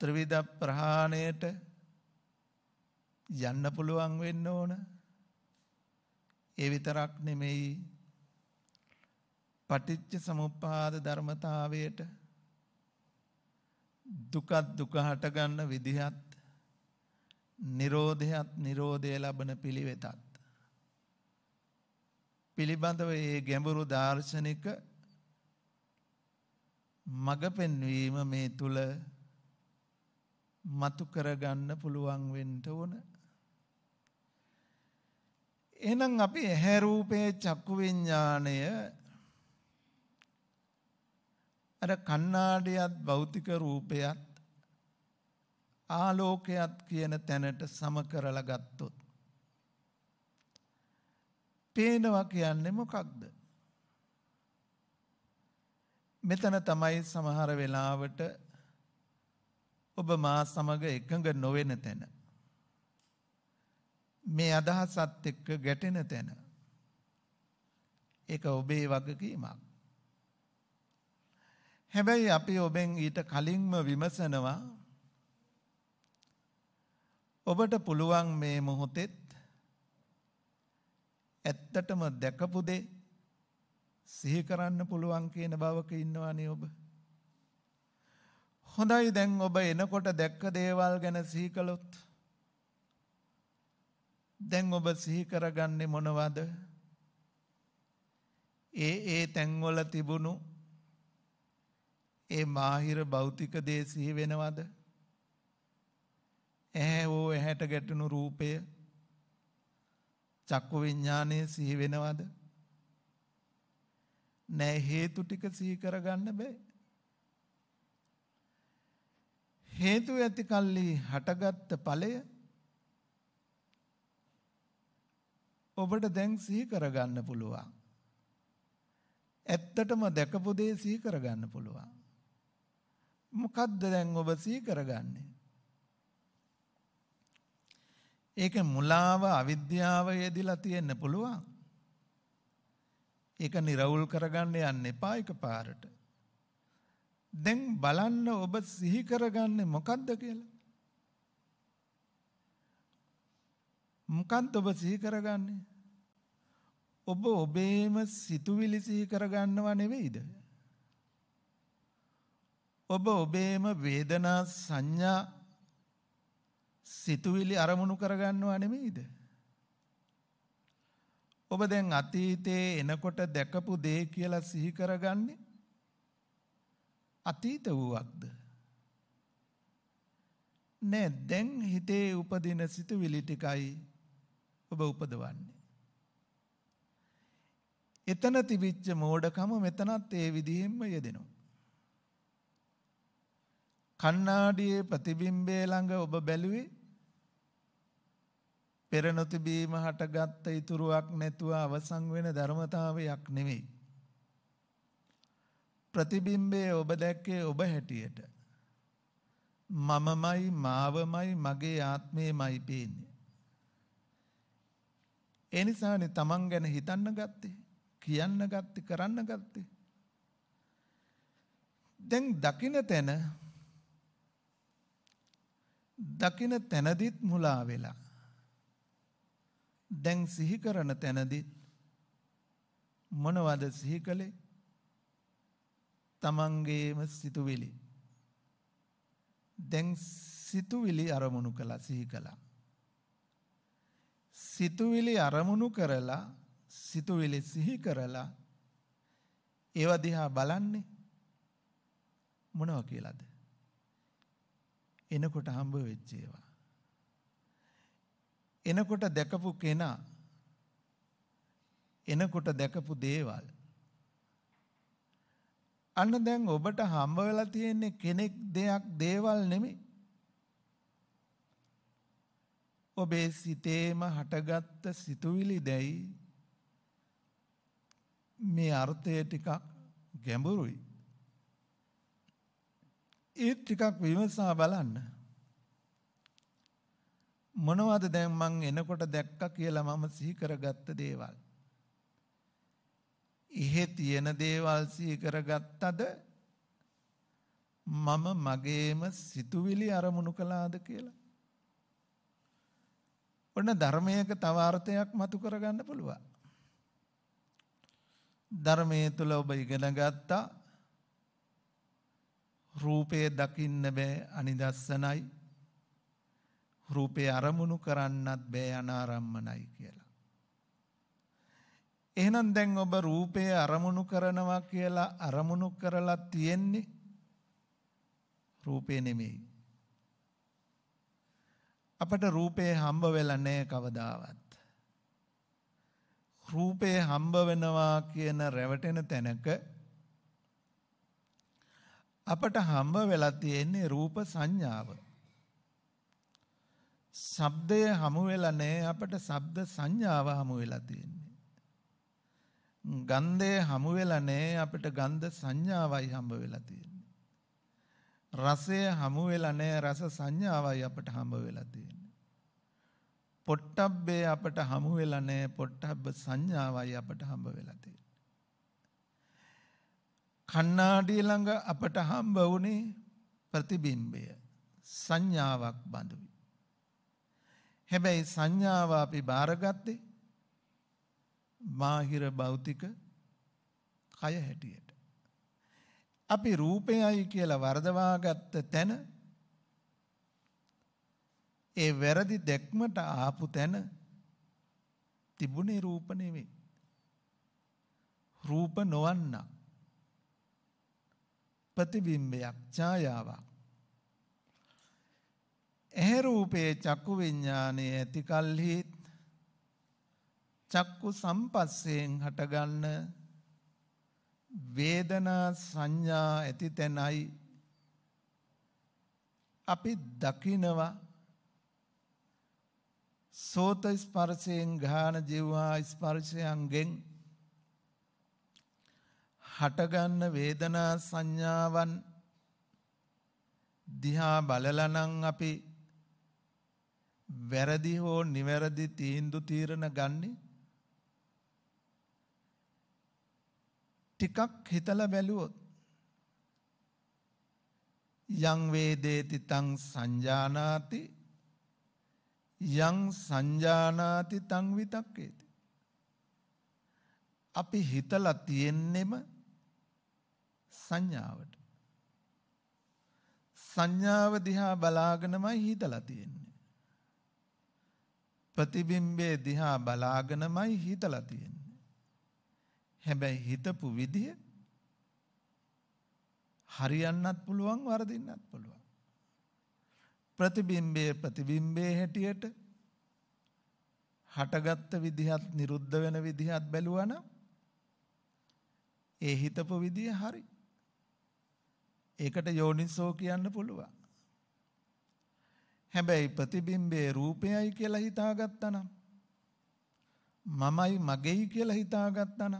ත්‍රිවිධ ප්‍රහාණයට යන්න පුළුවන් වෙන්න ඕන. ඒ විතරක් නෙමෙයි පටිච්ච සමුප්පාද ධර්මතාවයට දුකත් දුක හට ගන්න විදිහත් නිරෝධයත් නිරෝධය ලබන පිළිවෙතත් පිළිබඳව ඒ ගැඹුරු දාර්ශනික මඟ පෙන්වීම මේ තුල මතු කරගන්න පුළුවන් වෙන්න ඕන. එහෙනම් අපි ඇහැ රූපේ චක්කු විඥාණය අර කණ්ණාඩියත් භෞතික රූපයත් ආලෝකයත් කියන තැනට සම කරලා ගත්තොත් පේනවා කියන්නේ මොකක්ද? මෙතන තමයි සමහර වෙලාවට ඔබ මා සමග එකඟ නොවෙන තැන. මේ අදහසත් එක්ක ගැටෙන තැන. ඒක ඔබේ වගකීමක්. හැබැයි අපි ඔබෙන් ඊට කලින්ම විමසනවා ඔබට පුළුවන් මේ මොහොතෙත් ඇත්තටම දැකපු දේ සිහි කරන්න පුළුවන් කියන බවක ඉන්නවනේ ඔබ. හොඳයි දැන් ඔබ එනකොට දැක්ක දේවල් ගැන සිහි කළොත් දැන් ඔබ සිහි කරගන්නේ මොනවද? ඒ ඒ තැන්වල තිබුණු ඒ මාහිර භෞතික දේ සිහි වෙනවද? ඇහැ ඕ ඇහැට ගැටුණු රූපය චක්කු විඥානයේ සිහි වෙනවද? නෑ හේතු ටික සිහි කරගන්න බෑ හේතු ඇති කල්ලි හටගත්ත ඵලය ඔබට දැන් සිහි කරගන්න පුළුවන් ඇත්තටම දැකපු දේ සිහි කරගන්න පුළුවන් මොකද්ද දැන් ඔබ සිහි කරගන්නේ ඒක මුලාව අවිද්‍යාව යෙදিলা තියෙන්න පුළුවන් ඒක निराවුල් කරගන්න යන්න එපා එකපාරට. දැන් බලන්න ඔබ සිහි කරගන්නේ මොකද්ද කියලා. මොකන්ද ඔබ සිහි කරගන්නේ? ඔබ ඔබේම සිතුවිලි සිහි කරගන්නව නෙවෙයිද? ඔබ ඔබේම වේදනා සංඥා සිතුවිලි අරමුණු කරගන්නව නෙමෙයිද? ඔබ දැන් අතීතයේ එනකොට දැකපු දේ කියලා සිහි කරගන්නේ අතීත වූවක්ද නෑ දැන් හිතේ උපදින සිතුවිලි ටිකයි ඔබ උපදවන්නේ එතන තිබිච්ච මෝඩකම මෙතනත් ඒ විදිහෙන්ම යෙදෙනවා කණ්ණාඩියේ ප්‍රතිබිම්බය ළඟ ඔබ බැලුවේ පෙර නොතිබීම හටගත් ඉතුරුවක් නැතුව අවසන් වෙන ධර්මතාවයක් නෙවෙයි. ප්‍රතිබිම්බයේ ඔබ දැක්කේ ඔබ හැටියට. මමමයි මාවමයි මගේ ආත්මයමයි පේන්නේ. ඒ නිසානේ තමන් ගැන හිතන්න ගත්තේ, කියන්න ගත්තේ, කරන්න ගත්තේ. දැන් දකින තැන දකින තැනදිත් මුලා වෙලා දැන් සිහි කරන තැනදී මොනවද සිහි කළේ? තමන්ගේම සිතුවිලි. දැන් සිතුවිලි අරමුණු කළා සිහි කළා. සිතුවිලි අරමුණු කරලා සිතුවිලි සිහි කරලා ඒව දිහා බලන්නේ මොනවා කියලාද? එනකොට හම්බ වෙච්ච ඒවා. එනකොට දැකපු කෙනා එනකොට දැකපු දේවල් අන්න දැන් ඔබට හම්බ වෙලා තියෙන්නේ කෙනෙක් දෙයක් දේවල් නෙමෙයි ඔබේ සිතේම හටගත්ත සිතුවිලි දැයි මේ අර්ථය ටිකක් ගැඹුරුයි ඒ ටිකක් විමසා බලන්න මොනවද දැන් මං එනකොට දැක්ක කියලා මම සිහිකරගත්ත දේවල්. ඉහෙ තියෙන දේවල් සිහිකරගත්තද මම මගේම සිතුවිලි අරමුණු කලාද කියලා. ඔන්න ධර්මයක තවාර්ථයක් මතු කරගන්න පුළුවන්. ධර්මය තුළ ඔබ ඉගෙන ගත්තා රූපය දකින්න බෑ අනිදස්සනයි රූපේ අරමුණු කරන්නත් බෑ අනාරම්මනයි කියලා. එහෙනම් දැන් ඔබ රූපය අරමුණු කරනවා කියලා අරමුණු කරලා තියෙන්නේ රූපේ නෙමෙයි. අපට රූපේ හම්බ වෙලා නැහැ කවදාවත්. රූපේ හම්බ වෙනවා කියන රැවටෙන තැනක අපට හම්බ වෙලා තියෙන්නේ රූප සංඥාව. ශබ්දය හමු වෙලා නැහැ අපට ශබ්ද සංඥාව හමු වෙලා තියෙන්නේ. ගන්ධය හමු වෙලා නැහැ අපිට ගන්ධ සංඥාවයි හම්බ වෙලා තියෙන්නේ. රසය හමු වෙලා නැහැ රස සංඥාවයි අපට හම්බ වෙලා තියෙන්නේ. පොට්ටබ්බේ අපට හමු වෙලා නැහැ පොට්ටබ්බ සංඥාවයි අපට හම්බ වෙලා තියෙන්නේ. කණ්ණාඩිය ළඟ අපට හම්බ වුණේ ප්‍රතිබිම්බය සංඥාවක් බඳුයි. හැබැයි සංඥාව අපි බාරගත්තේ බාහිර භෞතික කය හැටියට. අපි රූපයයි කියලා වරදවාගත්ත තැන ඒ වැරදි දැක්මට ආපු තැන තිබුණේ රූප නෙවෙයි. රූප නොවන්නක්. ප්‍රතිබිම්බයක් ඡායාවක් මේ රූපයේ චක්කු විඤ්ඤාණය ඇති කල්හි චක්කු සම්පස්සයෙන් හටගන්න වේදනා සංඥා ඇති තැනයි අපි දකිනවා සෝත ස්පර්ශයෙන් ඝාන ජීවා ස්පර්ශයන්ගෙන් හටගන්න වේදනා සංඥාවන් දිහා බලලනම් අපි වැරදි හෝ නිවැරදි තීන්දු තීරණ ගන්නේ ටිකක් හිතලා බැලුවොත් යං වේදේති තං සංජානාති යං සංජානාති තං විතක්කේති අපි හිතලා තියෙන්නෙම සංඥාවට සංඥාව දිහා බලාගෙනමයි හිතලා තියෙන්නේ ප්‍රතිබිම්බේ දිහා බලාගෙනමයි හිතලා තියෙන්නේ. හැබැයි හිතපු විදිය හරියන්නත් පුළුවන් වරදින්නත් පුළුවන්. ප්‍රතිබිම්බයේ ප්‍රතිබිම්බයේ හැටියට හටගත්ත විදිහත් නිරුද්ධ වෙන විදිහත් බැලුවනම් ඒ හිතපු විදිය හරි. ඒකට යෝනිසෝ කියන්න පුළුවන්. හැබැයි ප්‍රතිබිම්බේ රූපයයි කියලා හිතාගත්තනම් මමයි මගේයි කියලා හිතාගත්තනම්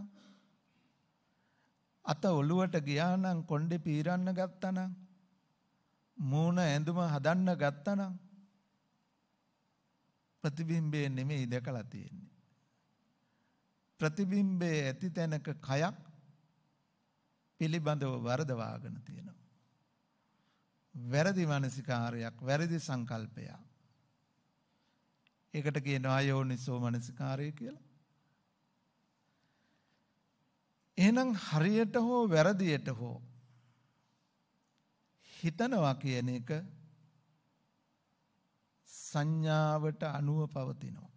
අත ඔළුවට ගියා නම් කොණ්ඩේ පීරන්න ගත්තනම් මූණ ඇඳුම හදන්න ගත්තනම් ප්‍රතිබිම්බේ නෙමෙයි දැකලා තියෙන්නේ ප්‍රතිබිම්බේ ඇති තැනක කයක් පිළිබඳව වරදවාගෙන තියෙනවා වැරදි මානසිකාරයක් වැරදි සංකල්පයක්. ඒකට කියනවා යෝනිසෝ මානසිකාරය කියලා. එහෙනම් හරියට හෝ වැරදියට හෝ හිතනවා කියන එක සංඥාවට අනුව පවතිනවා.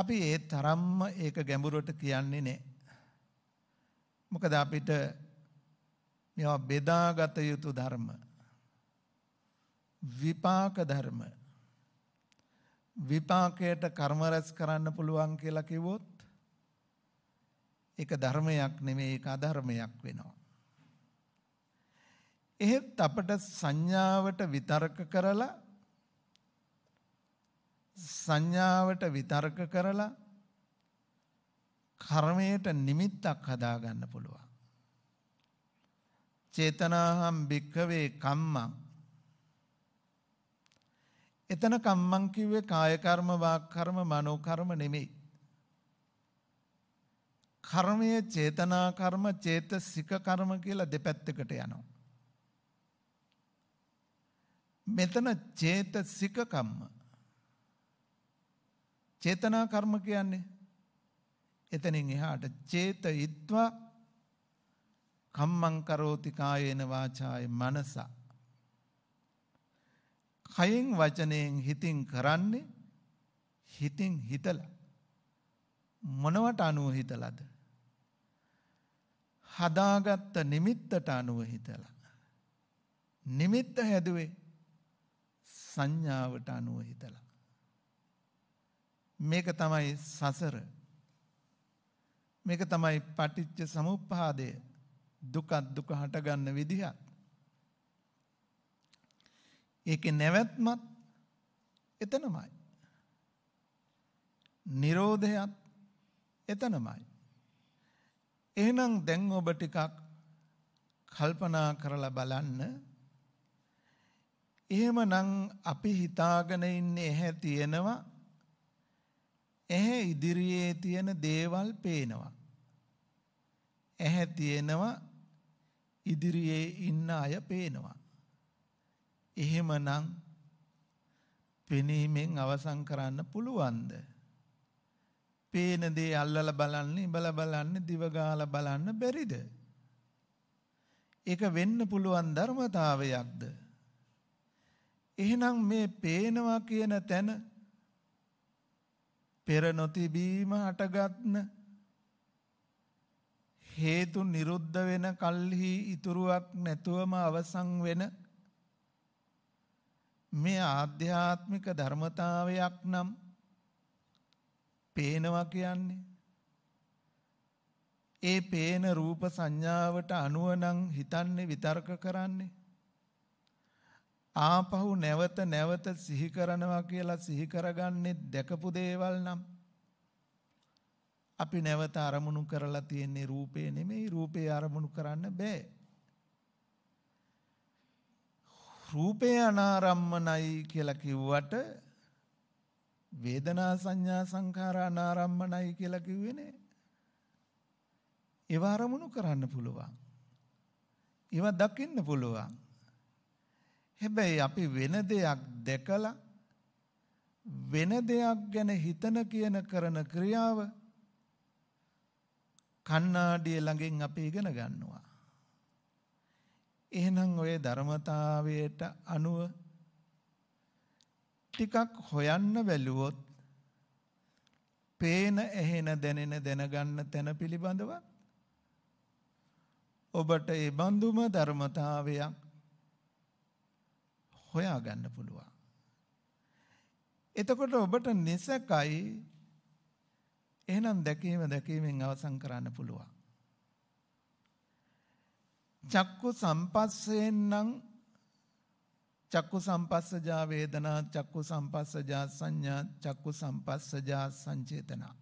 අපි ඒ තරම්ම ඒක ගැඹුරට කියන්නේ නැහැ. මොකද අපිට මේවා බෙදාගත යුතු ධර්ම විපාක ධර්ම විපාකයට කර්ම රැස් කරන්න පුළුවන් කියලා කිව්වොත් ඒක ධර්මයක් නෙමෙයි ඒක අධර්මයක් වෙනවා එහෙත් අපට සංඥාවට විතර්ක කරලා සංඥාවට විතර්ක කරලා කර්මයට නිමිත්තක් හදාගන්න පුළුවන් චේතනාහම් භික්කවේ කම්මං එතන කම්මං කිව්වේ කාය කර්ම වාක් කර්ම මනෝ කර්ම නෙමෙයි. කර්මය චේතනා කර්ම චේතසික කර්ම කියලා දෙපැත්තකට යනවා. මෙතන චේතසික කම්ම. චේතනා කර්ම කියන්නේ එතනින් එහාට චේතයිත්වා කම්මං කරෝති කායේන වාචාය මනස. කයෙන් වචනයෙන් හිතින් කරන්නේ හිතින් හිතලා මොනවට අනුව හිතලද හදාගත්ත නිමිත්තට අනුව හිතලා නිමිත්ත හැදුවේ සංඥාවට අනුව හිතලා. මේක තමයි සසර. මේක තමයි පටිච්ච සමුප්පාදය. දුකත් දුක හටගන්න විදිහක්. ඒකේ නැවැත්මත් එතනමයි. නිරෝධයත් එතනමයි. එහෙනම් දැන් ඔබ ටිකක් කල්පනා කරලා බලන්න. එහෙමනම් අපි හිතාගෙන ඉන්නේ ඇහැ තියෙනවා. ඇහැ ඉදිරියේ තියෙන දේවල් පේනවා. ඇහැ තියෙනවා ඉදිරියේ ඉන්න අය පේනවා. එහෙමනම් පෙනීමෙන් අවසන් කරන්න පුළුවන්ද? පේන දේ අල්ලලා බලන්න, ඉබලා බලන්න, දිව ගාලා බලන්න බැරිද? ඒක වෙන්න පුළුවන් ධර්මතාවයක්ද? එහෙනම් මේ පේනවා කියන තැන පෙර නොතිබීම හටගත්න හේතු නිරුද්ධ වෙන කල්හි ඉතුරුවක් නැතුවම අවසන් වෙන මේ ආධ්‍යාත්මික ධර්මතාවයක් නම් පේනවා කියන්නේ ඒ පේන රූප සංඥාවට අනුව නම් හිතන්නේ විතර්ක කරන්නේ ආපහු නැවත නැවත සිහි කරනවා කියලා සිහි කරගන්නේ දැකපු දේවල් නම් අපි නැවත අරමුණු කරලා තියෙන්නේ රූපේ නෙමෙයි රූපේ අරමුණු කරන්න බෑ රූපේ අනාරම්මනයි කියලා කිව්වට වේදනා සංඥා සංඛාර අනාරම්මනයි කියලා කිව්වේ නේ ඒව අරමුණු කරන්න පුළුවන් ඒව දකින්න පුළුවන් හැබැයි අපි වෙන දෙයක් දැකලා වෙන දෙයක් ගැන හිතන කියන කරන ක්‍රියාව කණ්ණාඩිය ළඟින් අපි ඉගෙන ගන්නවා. එහෙනම් ඔය ධර්මතාවයට අනුව ටිකක් හොයන්න බැලුවොත් පේන ඇහෙන දැනෙන දැනගන්න තැන පිළිබඳව ඔබට ඒ බඳුම ධර්මතාවයක් හොයා ගන්න පුළුවන්. එතකොට ඔබට නිසකයි එහෙනම් දැකීම දැකීමෙන් අවසන් කරන්න පුළුවන්. චක්කු සම්පස්සයෙන් නම් චක්කු සම්පස්සජා වේදනා චක්කු සම්පස්සජා සංඥා චක්කු සම්පස්සජා සංචේතනා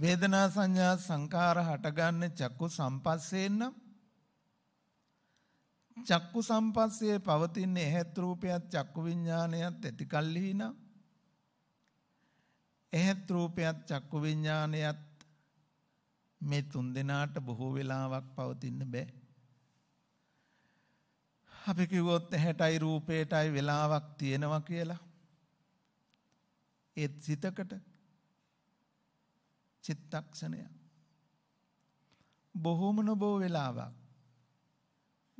වේදනා සංඥා සංකාර හටගන්න චක්කු සම්පස්සයෙන් නම් චක්කු සම්පස්සේ පවතින්නේ ඇහත් රූපයත් චක්කු විඥානයත් ඇතිකල්හි නම් ඇහත් රූපයත් චක්කු විඥානයත් මේ තුන් දෙනාට බොහෝ වෙලාවක් පවතින්න බෑ. අපි කිව්වොත් ඇහැටයි රූපයටයි වෙලාවක් තියෙනවා කියලා. ඒත් සිතකට චිත්තක්ෂණය බොහෝම නොබෝ වෙලාවක්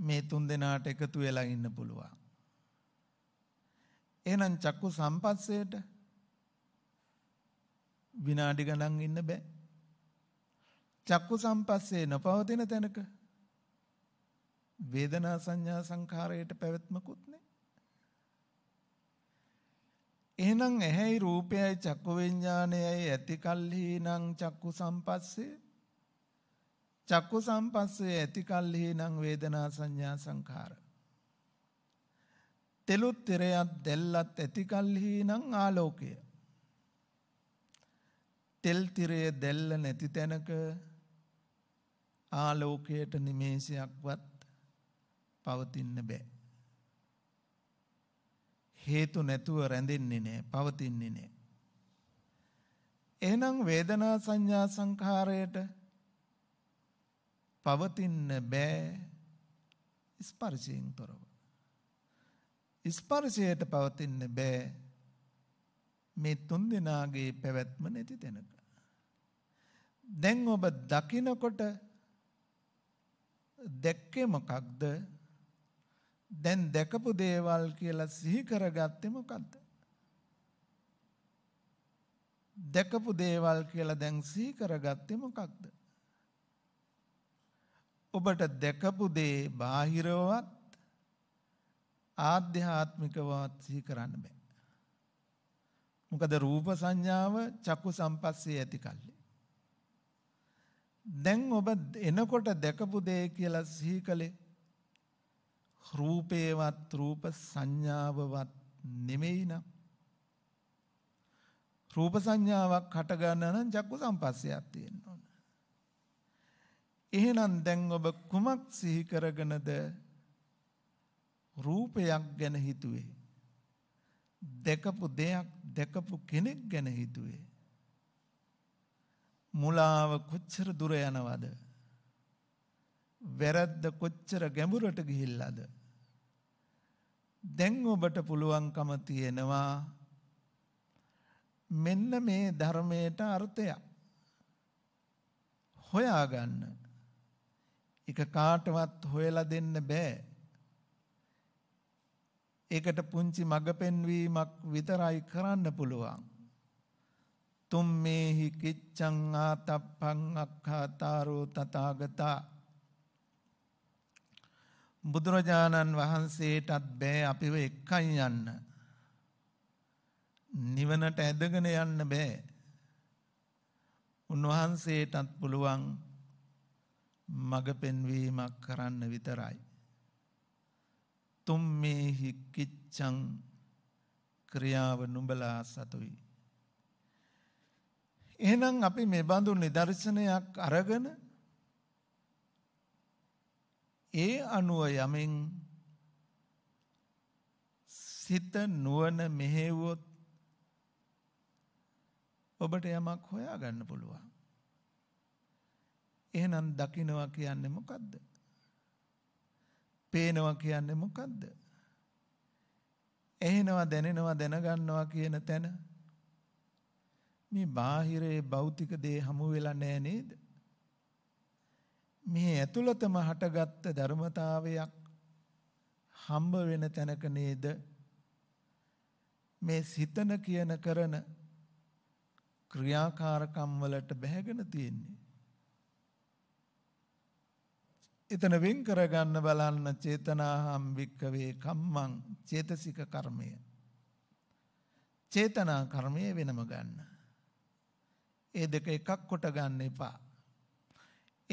මේ තුන් දෙනාට එකතු වෙලා ඉන්න පුළුවන්. එහෙනම් චක්කු සම්පස්සේට විනාඩි ගණන් ඉන්න බෑ. චක්කු සම්පස්සේ නොපවතින තැනක වේදනා සංඥා සංඛාරයට පැවැත්මකුත් නෑ. එහෙනම් ඇහැයි රූපයයි චක්කු විඥානයයි ඇති කල්හි නම් චක්කු සම්පස්සේ චක්කු සම්පස්සේ ඇති කල්හි නම් වේදනා සංඥා සංඛාර තෙලුත් තිරයත් දැල්ලත් ඇති කල්හි නම් ආලෝකය තෙල් තිරය දැල්ල නැති තැනක ආලෝකයට නිමේෂයක්වත් පවතින්න බෑ. හේතු නැතුව රැඳෙන්නේ නෑ පවතින්නේ නෑ. එහෙනම් වේදනා සංඥා සංඛාරයට පවතින්න බෑ ස්පර්ශයෙන් තොරව. ස්පර්ශයට පවතින්න බෑ මේ තුන් දෙනාගේ පැවැත්ම නැති තැනක. දැන් ඔබ දකිනකොට දැක්කේ මොකක්ද? දැන් දැකපු දේවල් කියලා සිහි කරගත්තේ මොකද්ද? දැකපු දේවල් කියලා දැන් සිහි කරගත්තේ මොකක්ද? ඔබට දැකපු දේ බාහිරවත් ආධ්‍යාත්මිකවත් සිහි කරන්න බෑ. මොකද රූප සංඥාව චක්කු සම්පස්සේ ඇති කල්ලි. දැන් ඔබ එනකොට දැකපු දේ කියලා සිහි කළේ රූපේවත් රූප සංඥාවවත් නෙමෙයි නම් රූප සංඥාවක් හට ගන්න නම් චක්කු සම්පස්සයක් තියෙන්න ඕන. එහෙනම් දැන් ඔබ කුමක් සිහි කරගෙනද රූපයක් ගැන හිතුවේ? දැකපු දෙයක් දැකපු කෙනෙක් ගැන හිතුවේ? මුලාව කොච්චර දුර යනවද? වැරද්ද කොච්චර ගැඹුරට ගිහිල්ලාද? දැන් ඔබට පුළුවන්කම තියෙනවා මෙන්න මේ ධර්මයට අර්ථය හොයාගන්න. එක කාටවත් හොයලා දෙන්න බෑ. ඒකට පුංචි මඟ පෙන්වීමක් විතරයි කරන්න පුළුවන්. තුම්මේහි කිච්ඡං ආතප්පං අක්ඛාතාරෝ තථාගතා බුදුරජාණන් වහන්සේටත් බෑ අපිව එක්කන් යන්න නිවනට ඇදගෙන යන්න බෑ උන්වහන්සේටත් පුළුවන් මඟ පෙන්වීමක් කරන්න විතරයි තුම්මේහි කිච්ඡං ක්‍රියාව නුඹලා සතුයි එහෙනම් අපි මේ බඳු නිදර්ශනයක් අරගෙන ඒ අනුව යමින් සිත නුවණ මෙහෙවොත් ඔබට යමක් හොයාගන්න පුළුවන්. එහෙනම් දකින්නවා කියන්නේ මොකද්ද? පේනවා කියන්නේ මොකද්ද? ඇහෙනවා දැනෙනවා දැනගන්නවා කියන තැන මේ බාහිරේ භෞතික දේ හමු වෙලා නැහැ නේද? මේ ඇතුළතම හටගත් ධර්මතාවයක් හම්බ වෙන තැනක නේද මේ සිතන කියන කරන ක්‍රියාකාරකම් වලට බැහැගෙන තියෙන්නේ. එතන වෙන් කරගන්න බලන්න චේතනාහම් වික්කවේ කම්මං චේතසික කර්මය. චේතනා කර්මය වෙනම ගන්නා. ඒ දෙක එකක් කොට ගන්න එපා.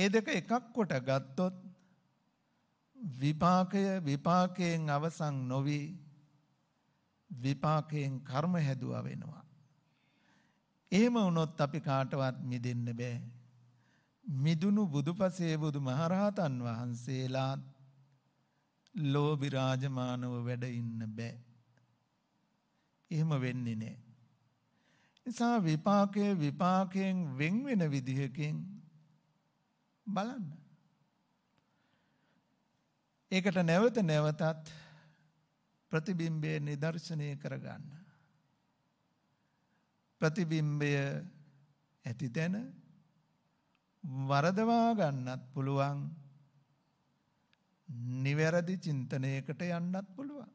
ඒ දෙක එකක් කොට ගත්තොත් විපාකය විපාකයෙන් අවසන් නොවි විපාකයෙන් කර්ම හැදුවා වෙනවා. එහෙම වුණොත් අපි කාටවත් මිදෙන්න බෑ. මිදුණු බුදුපසේ බුදු මහරහතන් වහන්සේලාත් ලෝභි රාජමානව වැඩ ඉන්න බෑ. එහෙම වෙන්නේ නෑ. නිසා විපාකය විපාකයෙන් වෙන් වෙන විදිහකින් බලන්න. ඒකට නැවත නැවතත් ප්‍රතිබිම්බය නිදර්ශනය කරගන්න. ප්‍රතිබිම්බය ඇති තැන වරදවා ගන්නත් පුළුවන් නිවැරදි චින්තනයකට යන්නත් පුළුවන්.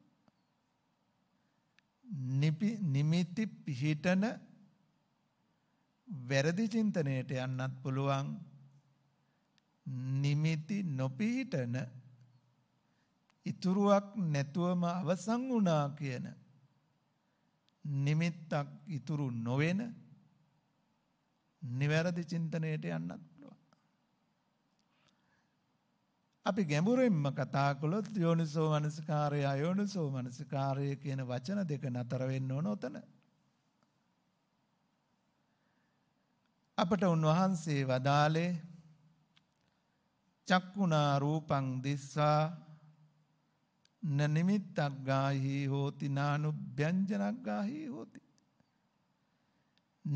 නිමිති පිහිටන වැරදි චින්තනයට යන්නත් පුළුවන් නිමිති නොපීඨන ඉතුරුවක් නැතුවම අවසන් වුණා කියන නිමිත්තක් ඉතුරු නොවන නිවැරදි චින්තනයට යන්නත් පුළුවන්. අපි ගැඹුරින්ම කතා කළොත් යෝනිසෝ මනසිකාරය අයෝනිසෝ මනසිකාරය කියන වචන දෙක නතර වෙන්න ඕන උතන. අපට උන්වහන්සේ වදාලේ චක්කුණා රූපං දිස්සා නනිමිත්තක් ගාහි හෝති නානුභ්‍යංජනක් ගාහි හෝති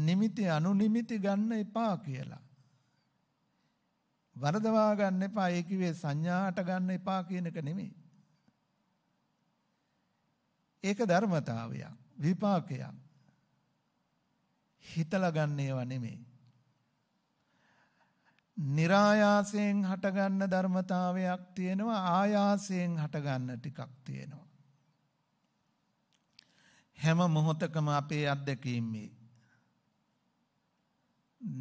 නිමිති අනුනිමිති ගන්න එපා කියලා වරදවා ගන්න එපා ඒ කිව්වේ සංඥාට ගන්න එපා කියන එක නෙමෙයි ඒක ධර්මතාවයක් විපාකයක් හිතලා ගන්න ඒවා නෙමෙයි નિરાයාසයෙන් හටගන්න ධර්මතාවයක් තියෙනවා ආයාසයෙන් හටගන්න ටිකක් තියෙනවා හැම මොහොතකම අපේ අත්දැකීම් මේ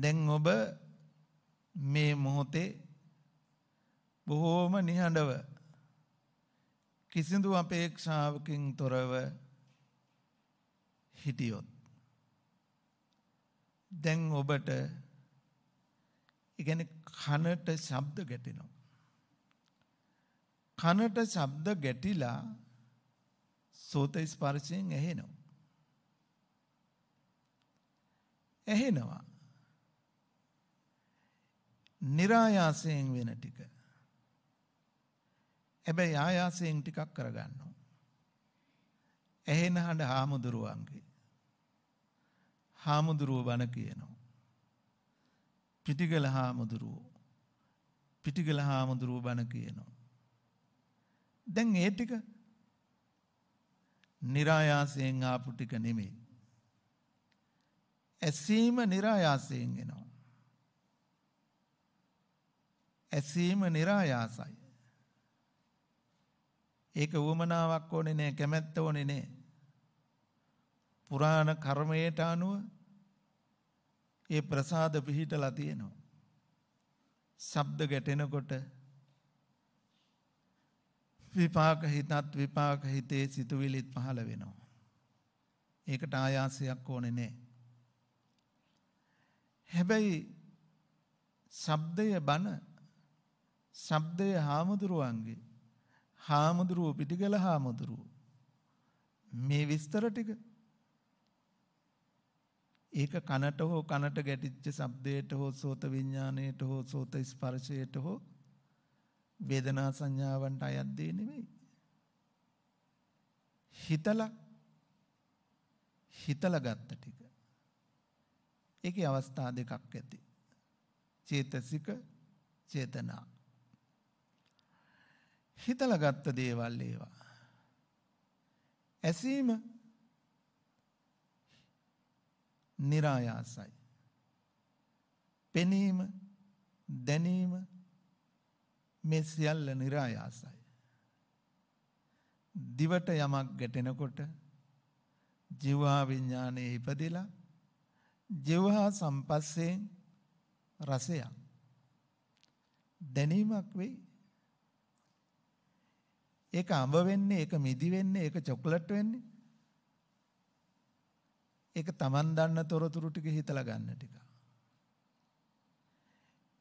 දැන් ඔබ මේ මොහොතේ බොහෝම නිහඬව කිසිදු අපේක්ෂාවකින් තොරව හිටියොත් දැන් ඔබට ඉගැන කනට ශබ්ද ගැටෙනවා. කනට ශබ්ද ගැටිලා සෝත ස්පර්ශයෙන් ඇහෙනවා. ඇහෙනවා. નિરાයාසයෙන් වෙන ටික. හැබැයි ආයාසයෙන් ටිකක් කරගන්නවා. ඇහෙන හඬ හාමුදුරුවන්ගේ. හාමුදුරුව බණ කියනවා. පිටිගල හාමුදුරුවෝ. පිටිගල හාමුදුරුවෝ බණ කියනවා. දැන් ඒ ටික નિરાයාසයෙන් ආපු ටික නෙමෙයි. ඇසීම નિરાයාසයෙන් එනවා. ඇසීම નિરાයාසයි. ඒක උවමනාවක් ඕනේ නෑ කැමැත්ත ඕනේ නෑ. පුරාණ කර්මයට අනුව ඒ ප්‍රසාද පිහිටලා තියෙනවා. ශබ්ද ගැටෙනකොට විපාක හිතත් විපාක හිතේ සිතුවිලිත් පහළ වෙනවා. ඒකට ආයාසයක් ඕනේ නෑ. හැබැයි ශබ්දය බන ශබ්දය හාමුදුරුවන්ගේ හාමුදුරුව පිටිගල හාමුදුරුව මේ විස්තර ටික ඒක කනට හෝ කනට ගැටිච්ච ශබ්දයට හෝ සෝත විඥාණයට හෝ සෝත ස්පර්ශයට හෝ වේදනා සංඥාවන්ට අයත් දෙ නෙමෙයි. හිතලා හිතලා ගත්ත ටික. ඒකේ අවස්ථා දෙකක් ඇති. චේතසික චේතනා. හිතලා ගත්ත දේවල් ඒවා. ඇසීම નિરાයාසයි. පෙනීම දැනීම මේ සියල්ල નિરાයාසයි. දිවට යමක් ගැටෙනකොට ජීවා විඥානයේ ඉපදිලා ජීවා සම්පස්සේ රසයක් දැනීමක් වෙයි. ඒක අඹ වෙන්නේ, ඒක මිදි වෙන්නේ, ඒක චොක්ලට් වෙන්නේ. ඒක Taman දන්න තොරතුරු ටික හිතලා ගන්න ටික.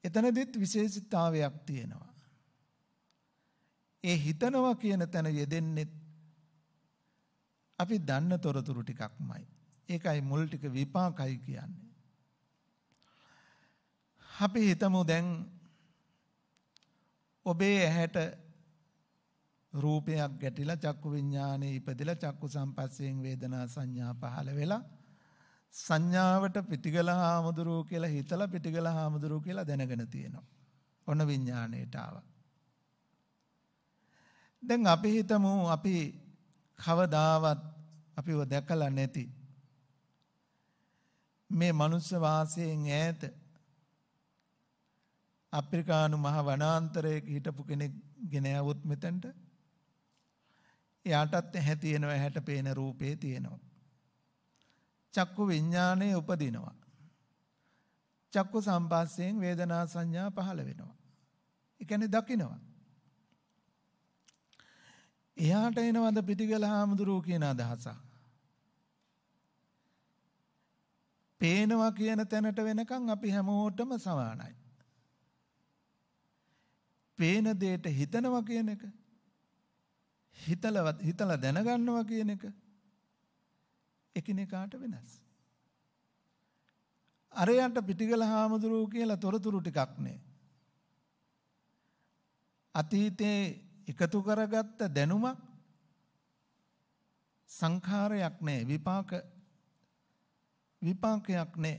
එතනදිත් විශේෂතාවයක් තියෙනවා. ඒ හිතනවා කියන තැන යෙදෙන්නේ අපි දන්න තොරතුරු ටිකක්මයි. ඒකයි මුල් ටික විපාකයි කියන්නේ. අපි හිතමු දැන් ඔබේ ඇහැට රූපයක් ගැටිලා චක්කු විඥානේ ඉපදිලා චක්කු සම්පස්සයෙන් වේදනා සංඥා පහළ වෙලා සංඥාවට පිටිගල හාමුදුරුවෝ කියලා හිතලා පිටිගල හාමුදුරුවෝ කියලා දැනගෙන තියෙනවා. ඔන්න විඥාණයට ආවා. දැන් අපි හිතමු අපි කවදාවත් අපිව දැකලා නැති මේ මනුස්ස වාසයෙන් ඈත අප්‍රිකානු මහ වනාන්තරයක හිටපු කෙනෙක් ගෙන આવොත් මෙතෙන්ට එයාටත් ඇහැ තියෙනවා ඇහැට පේන රූපේ තියෙනවා චක්කු විඥානය උපදිනවා. චක්කු සම්පස්සයෙන් වේදනා සංඥා පහළ වෙනවා. ඒ කියන්නේ දකිනවා. එයාට එනවද පිටිගල හාමුදුරුවෝ කියන අදහසක්. පේනවා කියන තැනට වෙනකන් අපි හැමෝටම සමානයි. පේන දෙයට හිතනවා කියන එක හිතලවත් හිතලා දැනගන්නවා කියන එක එකිනෙකාට වෙනස්. අරයන්ට පිටිගල හාමුදුරුවෝ කියලා තොරතුරු ටිකක් නේ. අතීතේ එකතු කරගත්ත දැනුමක් සංඛාරයක් නෑ විපාක විපාකයක් නෑ.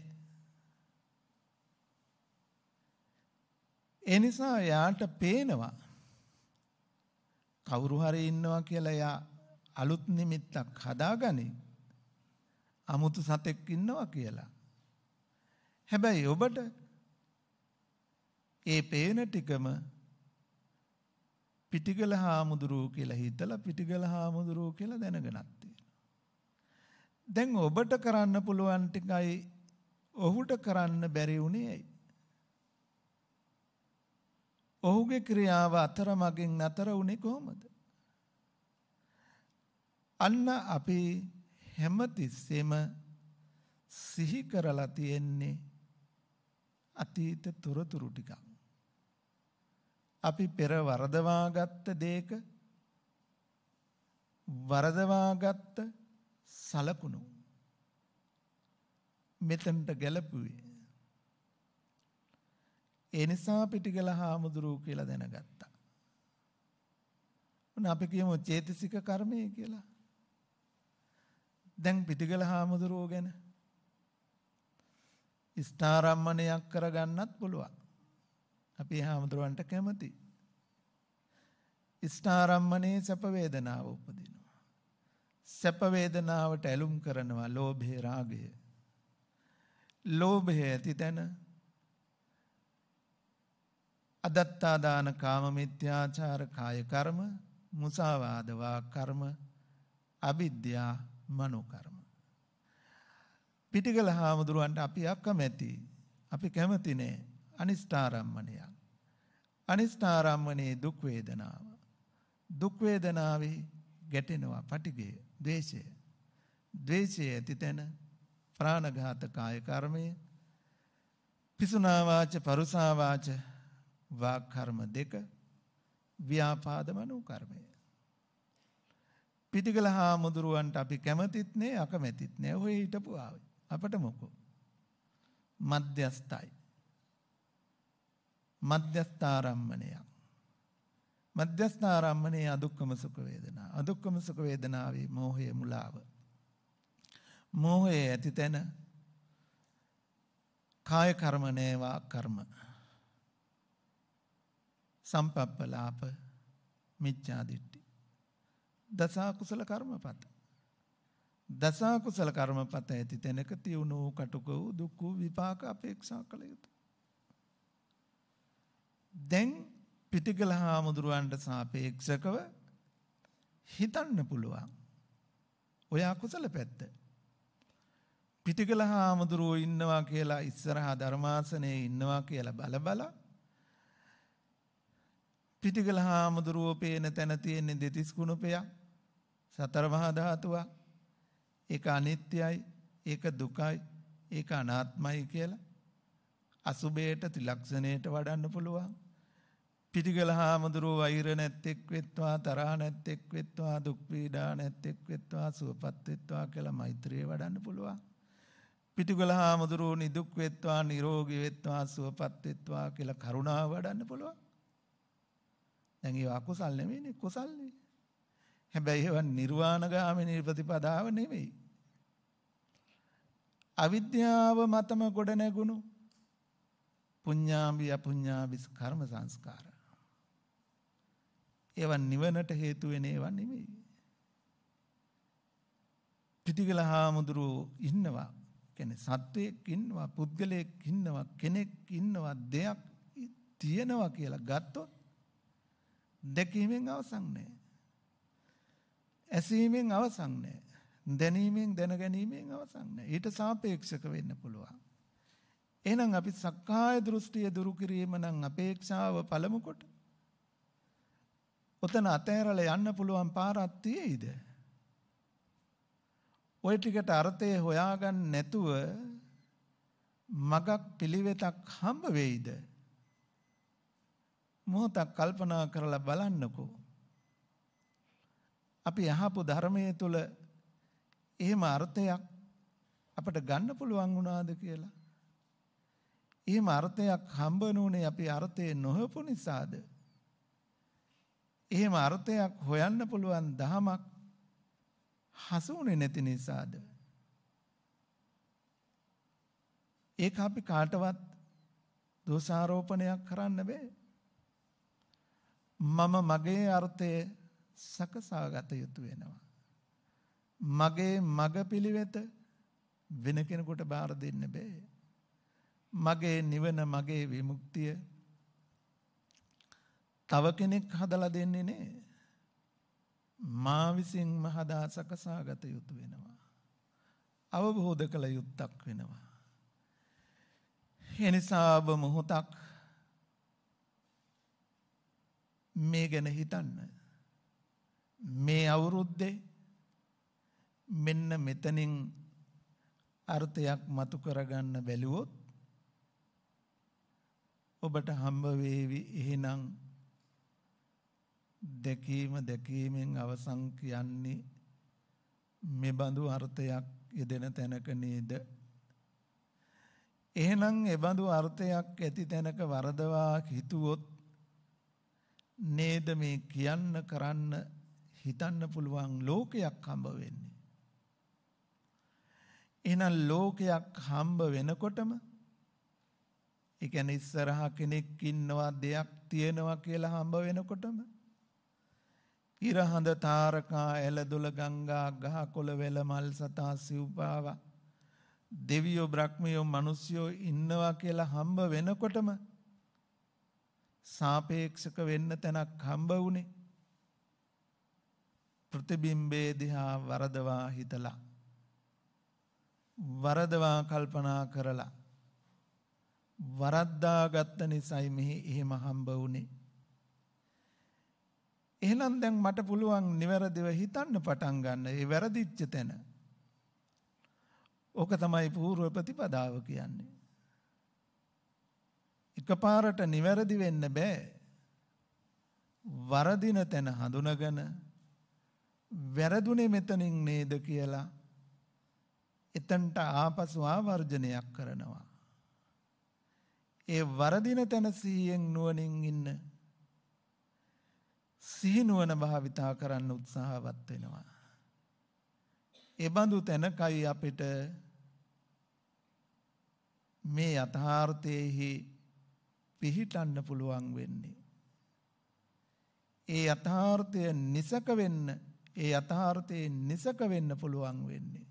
ඒ නිසා යාට පේනවා කවුරු හරි ඉන්නවා කියලා යා අලුත් නිමිත්තක් හදාගනී අමුතු සතෙක් ඉන්නවා කියලා. හැබැයි ඔබට ඒ පේන ටිකම පිටිගල හාමුදුරුව කියලා හිතලා පිටිගල හාමුදුරුව කියලා දැනගෙනත් තියෙනවා. දැන් ඔබට කරන්න පුළුවන් ටිකයි ඔහුට කරන්න බැරි වුණේ ඇයි? ඔහුගේ ක්‍රියාව අතරමඟින් නතර වුණේ කොහොමද? අන්න අපේ හැමතිස්සෙම සිහි කරලා තියෙන්නේ අතීත තොරතුරු ටිකක්. අපි පෙර වරදවාගත්ත දේක වරදවාගත්ත සලකුණු මෙතනට ගැලපුවේ. ඒ නිසා පිටිගල හාමුදුරුව කියලා දැනගත්තා. උන් අපි කියමු චේතසික කර්මය කියලා. දැන් පිටිගල හාමුදුරුවෝ ගැන ස්ථාරම්මණයක් කරගන්නත් පුළුවන්. අපි හාමුදුරුවන්ට කැමති. ස්ථාරම්මණේ සැප වේදනාව උපදිනවා. සැප වේදනාවට ඇලුම් කරනවා ලෝභය රාගය. ලෝභය ඇති තැන අදත්තා දාන කාම මිත්‍යාචාර කාය කර්ම මුසාවාදවා කර්ම අවිද්‍යාව මනෝ කර්ම. පිටිකල හාමුදුරුවන්ට අපි අකමැති. අපි කැමති නෑ අනිෂ්ඨාරම්මණයක්. අනිෂ්ඨාරම්මනේ දුක් වේදනාව. දුක් වේදනාවේ ගැටෙනවා පටිගය, ද්වේෂය. ද්වේෂය ඇති තැන ප්‍රාණඝාත කාය කර්මය පිසුනා වාච පරුසා වාච වාක් කර්ම දෙක ව්‍යාපාද මනෝ කර්මය පිටිකල හාමුදුරුවන්ට අපි කැමතිත් නෑ අකමැතිත් නෑ ඔය හිටපු ආවේ. අපට මොකෝ? මධ්‍යස්ථයි. මධ්‍යස්ථාරම්මණයක්. මධ්‍යස්ථාරම්මණයේ අදුක්කම සුඛ වේදනා. අදුක්කම සුඛ වේදනාවේ මෝහය මුලාව. මෝහයේ ඇති තැන කාය කර්ම නේවා කර්ම. සම්පප්පලාප මිච්ඡාදිට්ඨි දසා කුසල කර්මපත. දසා කුසල කර්මපත ඇති තැනක තියුණු වූ කටුක වූ දුක් වූ විපාක අපේක්ෂා කළ යුතුය. දැන් පිටිගල හාමුදුරුවන්ට සාපේක්ෂකව හිතන්න පුළුවන්. ඔය අකුසල පැත්ත. පිටිගල හාමුදුරුවෝ ඉන්නවා කියලා ඉස්සරහා ධර්මාසනයේ ඉන්නවා කියලා බල බල පිටිගල හාමුදුරුවෝ පේන තැන තියෙන දෙතිස් කුණුපයක් සතර මහා ධාතුවක්. ඒක අනිත්‍යයි, ඒක දුකයි, ඒක අනාත්මයි කියලා අසුබේට ත්‍රිලක්ෂණයට වඩන්න පුළුවන්. පිටිගල හාමුදුරුව වෛර නැත්තෙක් වෙත්වා තරහ නැත්තෙක් වෙත්වා දුක් පීඩා නැත්තෙක් වෙත්වා සුවපත් වෙත්වා කියලා මෛත්‍රිය වඩන්න පුළුවන්. පිටිගල හාමුදුරුව නිදුක් වෙත්වා නිරෝගී වෙත්වා සුවපත් වෙත්වා කියලා කරුණාව වඩන්න පුළුවන්. දැන් ඒ අකුසල් නෙමෙයිනේ කුසල්නේ. හැබැයි ඒවා නිර්වාණගාමිනී ප්‍රතිපදාව නෙවෙයි. අවිද්‍යාව මතම ගොඩ නැගුණු පුඤ්ඤාභි අපුඤ්ඤාභි කර්ම සංස්කාර. ඒවා නිවනට හේතු වෙන ඒවා නෙවෙයි. පිටිගල හාමුදුරුවෝ ඉන්නවා. කියන්නේ සත්වයක් ඉන්නවා, පුද්ගලයෙක් ඉන්නවා, කෙනෙක් ඉන්නවා, දෙයක් තියෙනවා කියලා ගත්තොත් දැකීමෙන් අවසන් නැහැ. ඇසීමෙන් අවසන් නැහැ. දැනීමෙන් දැනගැනීමෙන් අවසන් නැහැ. ඊට සාපේක්ෂක වෙන්න පුළුවන්. එහෙනම් අපි සක්කාය දෘෂ්ටිය දුරු කිරීම නම් අපේක්ෂාව පළමු කොට ඔතන අතහැරලා යන්න පුළුවන් පාරක් තියෙයිද? ওই ටිකට අර්ථය හොයාගන්න නැතුව මගක් පිළිවෙතක් හම්බ වෙයිද? මොහොතක් කල්පනා කරලා බලන්නකෝ. අපි අහපු ධර්මයේ තුල එහෙම අර්ථයක් අපට ගන්න පුළුවන් වුණාද කියලා. එහෙම අර්ථයක් හම්බනුනේ අපි අර්ථය නොහොපු නිසාද? එහෙම අර්ථයක් හොයන්න පුළුවන් දහමක් හසුුනේ නැති නිසාද? ඒක අපි කාටවත් දෝෂාරෝපණයක් කරන්න බෑ. මම මගේ අර්ථය සකසාගත යුතු වෙනවා. මගේ මග පිළිවෙත වෙන කෙනෙකුට බාර දෙන්න බෑ. මගේ නිවන මගේ විමුක්තිය තව කෙනෙක් හදලා දෙන්නේ නේ. මා විසින්ම හදා සකසාගත යුතු වෙනවා. අවබෝධ කළ යුත්තක් වෙනවා. එනිසා ඔබ මොහොතක් මේ ගැන හිතන්න. මේ අවුරුද්දේ මෙන්න මෙතනින් අර්ථයක් මතු කරගන්න බැලුවොත් ඔබට හම්බ වේවි එහෙනම් දැකීම දැකීමෙන් අවසන් කියන්නේ මෙබඳු අර්ථයක් යෙදෙන තැනක නේද එහෙනම් එබඳු අර්ථයක් ඇති තැනක වරදවා හිතුවොත් නේද මේ කියන්න කරන්න හිතන්න පුළුවන් ලෝකයක් හම්බ වෙන්නේ. එහෙනම් ලෝකයක් හම්බ වෙනකොටම ඒ කියන්නේ ඉස්සරහා කෙනෙක් ඉන්නවා දෙයක් තියෙනවා කියලා හම්බ වෙනකොටම ඉරහඳ තාරකා එළදොල ගංගා ගහකොළ වෙල මල් සතා සිව්පාවා දෙවියෝ බ්‍රහ්මයෝ මිනිස්සුයෝ ඉන්නවා කියලා හම්බ වෙනකොටම සාපේක්ෂක වෙන්න තැනක් හම්බ වුණේ ප්‍රතිබිම්බේ දිහා වරදවා හිතලා වරදවා කල්පනා කරලා වරද්දා ගත්ත නිසයි මෙහි එහෙම හම්බ වුනේ එහෙනම් දැන් මට පුළුවන් නිවැරදිව හිතන්න පටන් ගන්න ඒ වැරදිච්ච තැන ඕක තමයි පූර්ව ප්‍රතිපදාව කියන්නේ එකපාරට නිවැරදි වෙන්න බෑ වරදින තැන හඳුනගෙන වැරදුනේ මෙතනින් නේද කියලා එතනට ආපසු ආවර්ජනයක් කරනවා. ඒ වරදින තැන සිහියෙන් නුවණින් ඉන්න සිහිනුවන භාවිතා කරන්න උත්සාහවත් වෙනවා. එබඳු තැනකයි අපිට මේ යථාර්ථයෙහි පිහිටන්න පුළුවන් වෙන්නේ. ඒ යථාර්ථය නිසක වෙන්න ඒ යථාර්ථයේ නිසක වෙන්න පුළුවන් වෙන්නේ.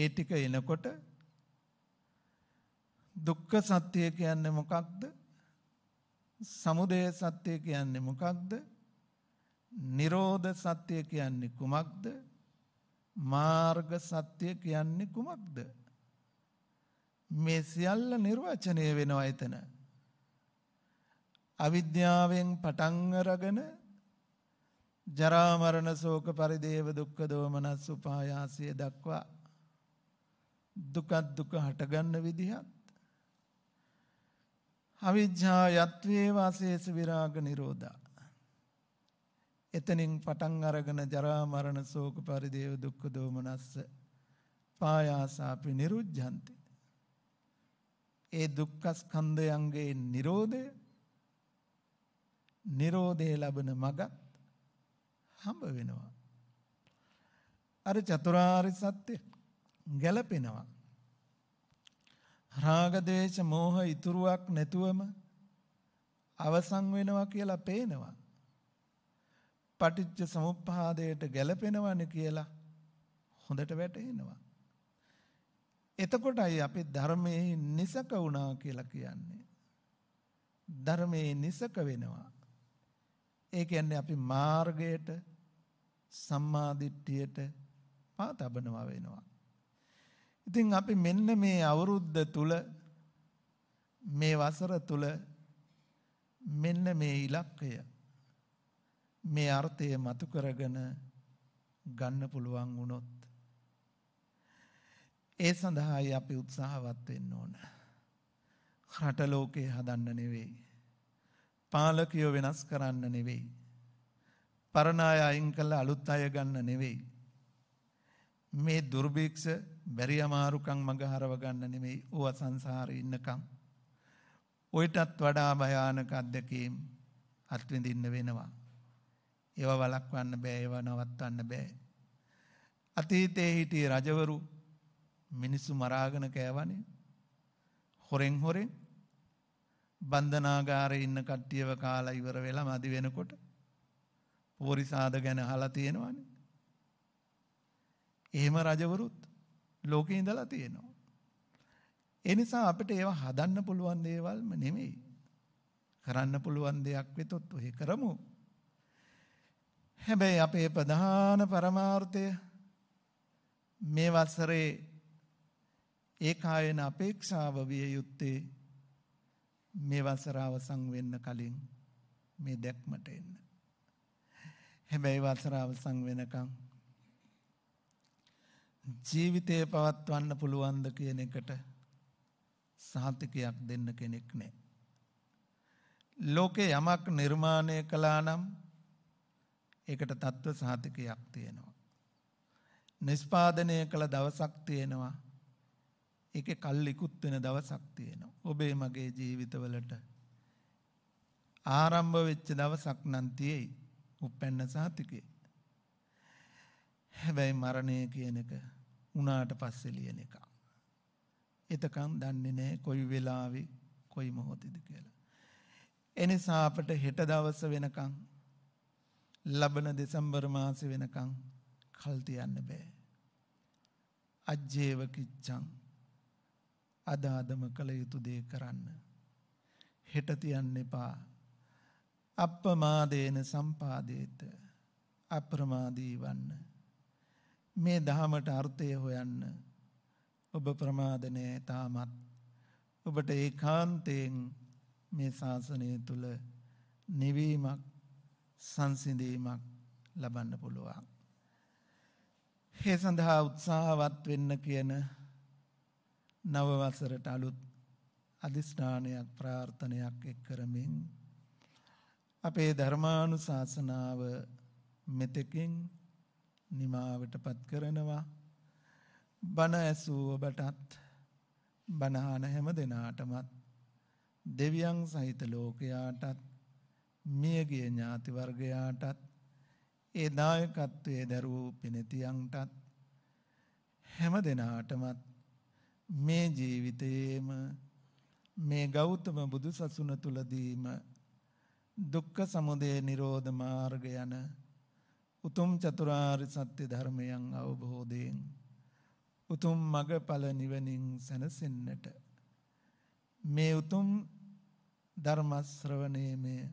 ඒ ටික එනකොට දුක්ඛ සත්‍ය කියන්නේ මොකක්ද? සමුදය සත්‍ය කියන්නේ මොකක්ද? නිරෝධ සත්‍ය කියන්නේ කුමක්ද? මාර්ග සත්‍ය කියන්නේ කුමක්ද? මේ සියල්ල නිර්වචනය වෙනවා එතන. අවිද්‍යාවෙන් පටන් අරගෙන ජරා මරණ ශෝක පරිදේව දුක්ඛ දෝමනස් උපායාසය දක්වා දුක දුක හටගන්න විදිහත් අවිජ්ජා යත්වේ වාසේස විරාග නිරෝධා එතනින් පටන් අරගෙන ජරා මරණ ශෝක පරිදේව දුක්ඛ දෝමනස්ස පායාසාපි නිරුද්ධන්ති ඒ දුක්ඛ ස්කන්ධයන්ගේ නිරෝධය නිරෝධය ලබන මගක් හම්බ වෙනවා. අර චතුරාර්ය සත්‍ය ගැලපෙනවා. රාග දේශ මොහ ඉතුරුවක් නැතුවම අවසන් වෙනවා කියලා පේනවා. පටිච්ච සමුප්පාදයට ගැලපෙනවනේ කියලා හොඳට වැටහෙනවා. එතකොටයි අපි ධර්මයේ නිසක වුණා කියලා කියන්නේ. ධර්මයේ නිසක වෙනවා. ඒ කියන්නේ අපි මාර්ගයට සම්මාදිට්ඨියට පාතබනවා වෙනවා. ඉතින් අපි මෙන්න මේ අවුරුද්ද තුල මේ වසර තුල මෙන්න මේ ඉලක්කය මේ අර්ථය මතු කරගෙන ගන්න පුළුවන් වුණොත් ඒ සඳහායි අපි උත්සාහවත් වෙන්න ඕන. රට ලෝකේ හදන්න නෙවෙයි. පාලකයෝ වෙනස් කරන්න නෙවෙයි. පරණ අය අයින් කළා අලුත් අය ගන්න නෙවෙයි. මේ දුර්භික්ෂ බැරි අමාරුකම් මඟ හරව ගන්න නෙවෙයි. ඌව සංසාරේ ඉන්නකම්. ඔයිටත් වඩා භයානක අත්දැකීම් අත්විඳින්න වෙනවා. ඒවා වළක්වන්න බෑ, ඒවා නවත්තන්න බෑ. අතීතයේ හිටියේ රජවරු මිනිස්සු මරාගෙන කෑවනේ. හොරෙන් හොරෙන් බන්ධනාගාරේ ඉන්න කට්ටියව කාලා ඉවර වෙලා මදි වෙනකොට වොරිසාද ගැන අහලා තියෙනවනේ. එහෙම රජවරුත් ලෝකේ ඉඳලා තියෙනවා. ඒ නිසා අපිට ඒවා හදන්න පුළුවන් දේවල්ම නෙමෙයි. කරන්න පුළුවන් දෙයක් වෙතොත් ඔහෙ කරමු. හැබැයි අපේ ප්‍රධාන පරමාර්ථය මේ වසරේ ඒකායන අපේක්ෂාව විය යුත්තේ මේ වසර අවසන් වෙන්න කලින් මේ දැක්මට එන්න. හැබැයි වසර අවසන් වෙනකම් ජීවිතය පවත්වන්න පුළුවන්ද කියන එකට සහතිකයක් දෙන්න කෙනෙක් නෑ. ලෝකේ යමක් නිර්මාණය කලා නම් ඒකට තත්ත්ව සහතිකයක් තියෙනවා. නිස්පාදනය කළ දවසක් තියෙනවා එක කල් ඉකුත් වෙන දවසක් තියෙනවා. ඔබේ මගේ ජීවිතවලට ආරම්භ වෙච්ච දවසක් නම් තියෙයි. උප්පැන්න සහතිකේ. හැබැයි මරණය කියන එක උනාට පස්සේ ලියන එක. එතකන් දන්නේ නැහැ කොයි වෙලාවේ කොයි මොහොතේද කියලා. එනිසා අපට හෙට දවස වෙනකන් ලබන දෙසැම්බර් මාසෙ වෙනකන් කල් තියන්න බෑ. අජ්ජේව කිච්ඡං අදාදම කළ යුතු දේ කරන්න. හෙට තියන්න එපා අප්පමාදේන සම්පාදේත අප්‍රමාදී වන්න මේ දහමට අර්ථය හොයන්න ඔබ ප්‍රමාද නෑ තාමත් ඔබට ඒකාන්තයෙන් මේ ශාසනය තුල නිවීමක් සංසිඳීමක් ලබන්න පුළුවන් ඒ සඳහා උත්සාහවත් වෙන්න කියන නව වසරට අලුත් අදිස්ථානයක් ප්‍රාර්ථනයක් එක් කරමින් අපේ ධර්මානුශාසනාව මෙතෙකින් නිමාවටපත් කරනවා බණ ඇසූ ඔබටත් බණහන හැම දෙනාටමත් දෙවියන් සහිත ලෝකයාටත් මියගිය ඥාති වර්ගයාටත් ඒ දායකත්වයේ දරූ පිනතියන්ටත් හැම දෙනාටමත් මේ ජීවිතයේම මේ ගෞතම බුදු සසුන තුලදීම දුක්ඛ සමුදය නිරෝධ මාර්ග යන උතුම් චතුරාර්ය සත්‍ය ධර්මයන් අවබෝධයෙන් උතුම් මගඵල නිවනින් සැනසෙන්නට මේ උතුම් ධර්ම ශ්‍රවණයේ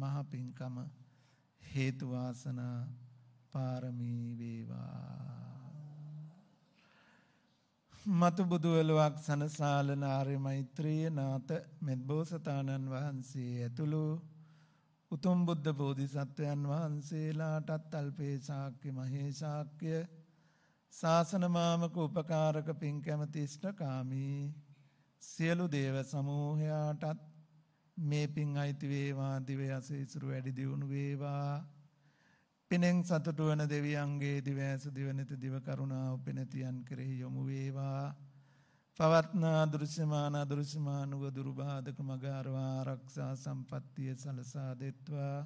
මහ පිංකම හේතු වාසනා පාරමී වේවා මතු බුදුවලුවක් සනසාලන ආර්ය මෛත්‍රිය නාත මෙත් බෝසතාණන් වහන්සේ ඇතුළු උතුම් බුද්ධ බෝධිසත්වයන් වහන්සේලාටත් අල්පේ ශාක්‍ය මහේ ශාක්‍ය ශාසන මාමක උපකාරක පින් කැමති ඉෂ්ඨකාමී සියලු දේව සමූහයාටත් මේ පින් අයිති වේවා දිව යස ඉසුරු වැඩි දියුණු වේවා පිනෙන් සතුටු වන දෙවියන්ගේ දිවෑස දිවනත දිව කරුණාව පිනතියන් කෙරෙහි යොමු වේවා පවත්නා දෘෂ්‍යමාන දෘෂ්‍යමානුව දුරුබාධක මගාරවා රක්ෂා සම්පත්තිය සලසා දෙත්වා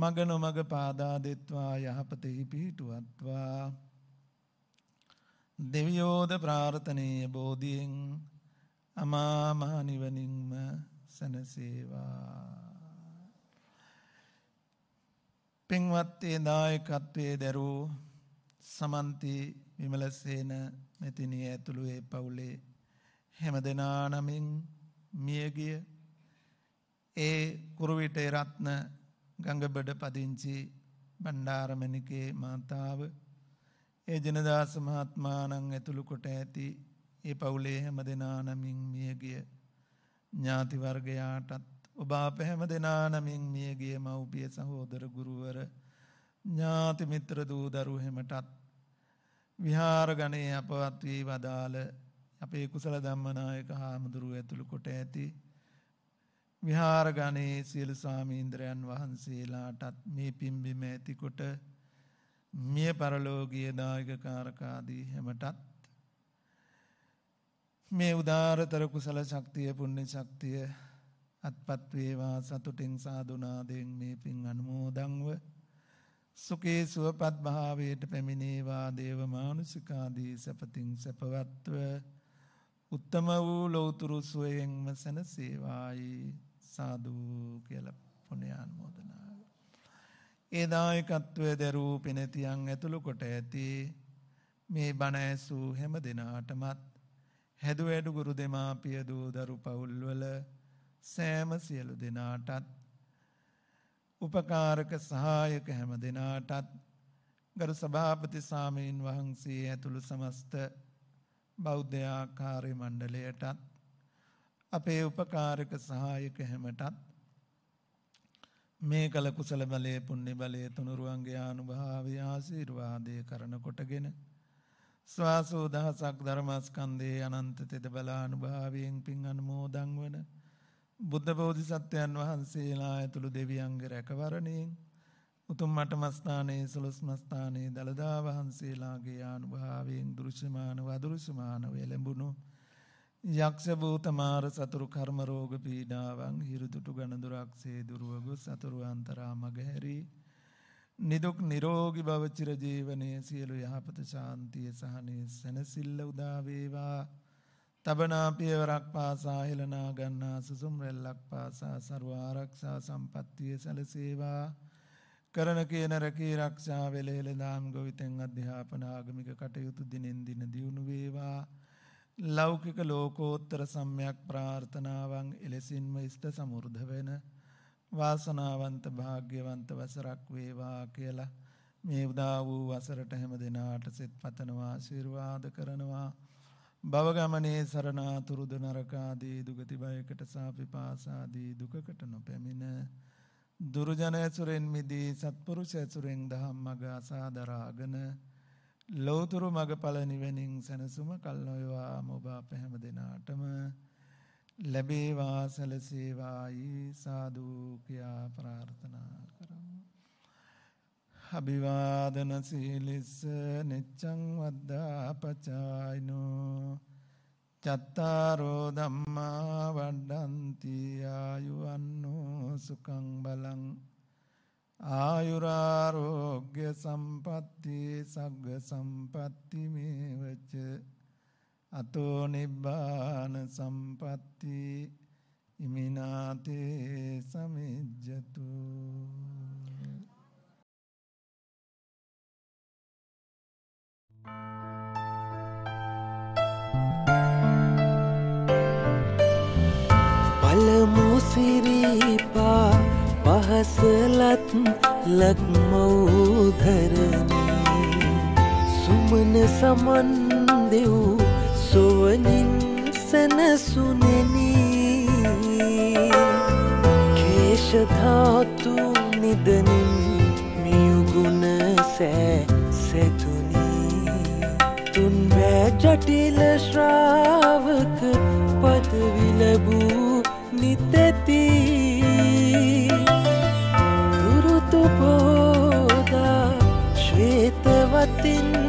මගනො මග පාදා දෙත්වා යහපතෙහි පිහිටුවත්වා දෙවියෝද ප්‍රාර්ථනය බෝධියෙන් අමාමහනිවනින්ම සැනසේවා. පෙන්වත්තේ දායකත්වේ දැරූ සමන්ති විමලසේන මෙතිනේ ඇතුළු ඒ පවුලේ හැම දෙනා නමින් මියගිය ඒ කුරුවිට රත්න ගංගබඩ පදිංචි බණ්ඩාරමණිකේ මාතාව ඒ ජනදාස මහත්මාණන් ඇතුළු කොට ඇති ඒ පවුලේ හැම දෙනා නමින් මියගිය ඥාති වර්ගයාටත් ඔබ අප හැම දෙනා නමින් මියගිය මව්පිය සහෝදර ගුරුවර ඥාති මිත්‍ර දූ දරු හැමටත් විහාර ගණයේ අපවත් වී වදාළ අපේ කුසල ධම්මනායක හාමුදුරුව ඇතුළු කොට ඇති විහාර ගණයේ සියලු සාමීන්ද්‍රයන් වහන්සේලාටත් මේ පිම්බිම ඇතිකොට මිය පරලෝකීය දායක කාරකාදී හැමටත් මේ උදාරතර කුසල ශක්තිය පුණ්‍ය ශක්තිය අත්පත් වේවා සතුටින් සාදුනාදයෙන් මේ පින් අනුමෝදන්ව සුකේ සුවපත් භාවයට පැමිණේවා දේව මානුසිකාදී සැපතින් සැපවත්ව උත්තම වූ ලෝතුරු සුවයෙන්ම සැනසේවායි සාදූ කියල පුුණයාන්මෝදනාව. ඒ දායකත්වය දැරූ පිනැතියන් ඇතුළු කොට ඇති මේ බණඇසූ හැම දෙනාටමත් හැදු වැඩු ගුරු දෙමාපියදූ දරු පවුල්වල සෑම සියලු දෙනාටත් උපකාරක සහායක හැම දෙනාටත් ගරු සභාපති සාමීන් වහන්සේ ඇතුළු සමස්ත බෞද්ධයාකාරය මණ්ඩලයටත් අපේ උපකාරක සහායක හැමටත් මේ කළ කුසල බලය පුුණ්‍ය බලය තුනුරුවන්ගේ ආනුභාවයාසීර්වාදය කරන කොටගෙන ස්වාසූ දහසක් ධර්මස්කන්දේ අනන්ත තෙද බලානුභාවයෙන් පින් අනමෝදං වන බුද්ධ බෝධිසත්වයන් වහන්සේලා ඇතුළු දෙවියන්ගේ රැකවරණයෙන් උතුම් මටමස්ථානයේ සුලස්මස්ථානයේ දළදා වහන්සේලාගේ ආනුභාවයෙන් දෘශ්‍යමානව අදෘශ්‍යමානව එළඹුණු යක්ෂ භූතමාර සතුරු කර්ම රෝග පීඩාවන් හිරුදුටු ගණදුරක් සේ දුරව ගොස් සතුරු අන්තරා මගහැරී නිදුක් නිරෝගී භව චිර ජීවනයේ සියලු යහපත ශාන්තිය සහනය සැනසෙල්ල උදා වේවා තබනා පියවරක් පාසා හෙළනා ගන්නා සුසුම් රැල්ලක් පාසා ਸਰව ආරක්ෂා සම්පත්තිය සැලසේවා කරන කියන රැකී ආරක්ෂා වෙලෙල දාම් ගවිතෙන් අධ්‍යාපන ආගමික කටයුතු දිනෙන් දින දියුණු වේවා ලෞකික ලෝකෝත්තර සම්්‍යක් ප්‍රාර්ථනාවන් එලෙසින්ම ඉෂ්ට සමුර්ධ වෙන වාසනාවන්ත භාග්‍යවන්ත වසරක් වේවා කියලා මේ උදා වූ වසරට හැම දෙනාට සෙත් පතනවා ආශිර්වාද කරනවා භවගමනේ සරණාතුරුද නරකාදී දුගති බයකට සාපිපාසාදී දුකකට නොපැමිණ දුරුජන ඇසුරෙන් මිදී සත්පුරුෂ ඇසුරෙන් දහම් මඟ අසාදරාගෙන ලෞතුරු මඟ ඵල නිවෙනින් සැනසුම කල්නොයවා මොබ පැහැම දෙනාටම ලැබේවා සැලසේවායි සාදු කියා ප්‍රාර්ථනා කරමි අභිවාදන සීලිස්ස නිච්ඡං වද්දා පචායිනෝ චත්තාරෝ ධම්මා වඩ්ඩಂತಿ ආයුවන්නෝ සුඛං බලං ආයුරාෝග්‍ය සම්පatti සග්ග සම්පatti මේවච අතෝ නිබ්බාන සම්පatti ඉමිනාතේ සමිජ්ජතු පළමුසිරීපා පහසලත් ලක්මවූධරණී සුමන සමන් දෙවූ සොවනින් සැනසුනෙනී කේෂධාතු නිදනින් මියුගුණ සෑ සැතුන ජටිල ශ්‍රාවක පදවිලබූ නිතැති තුරුතු පෝදා ශ්වේතවතින්න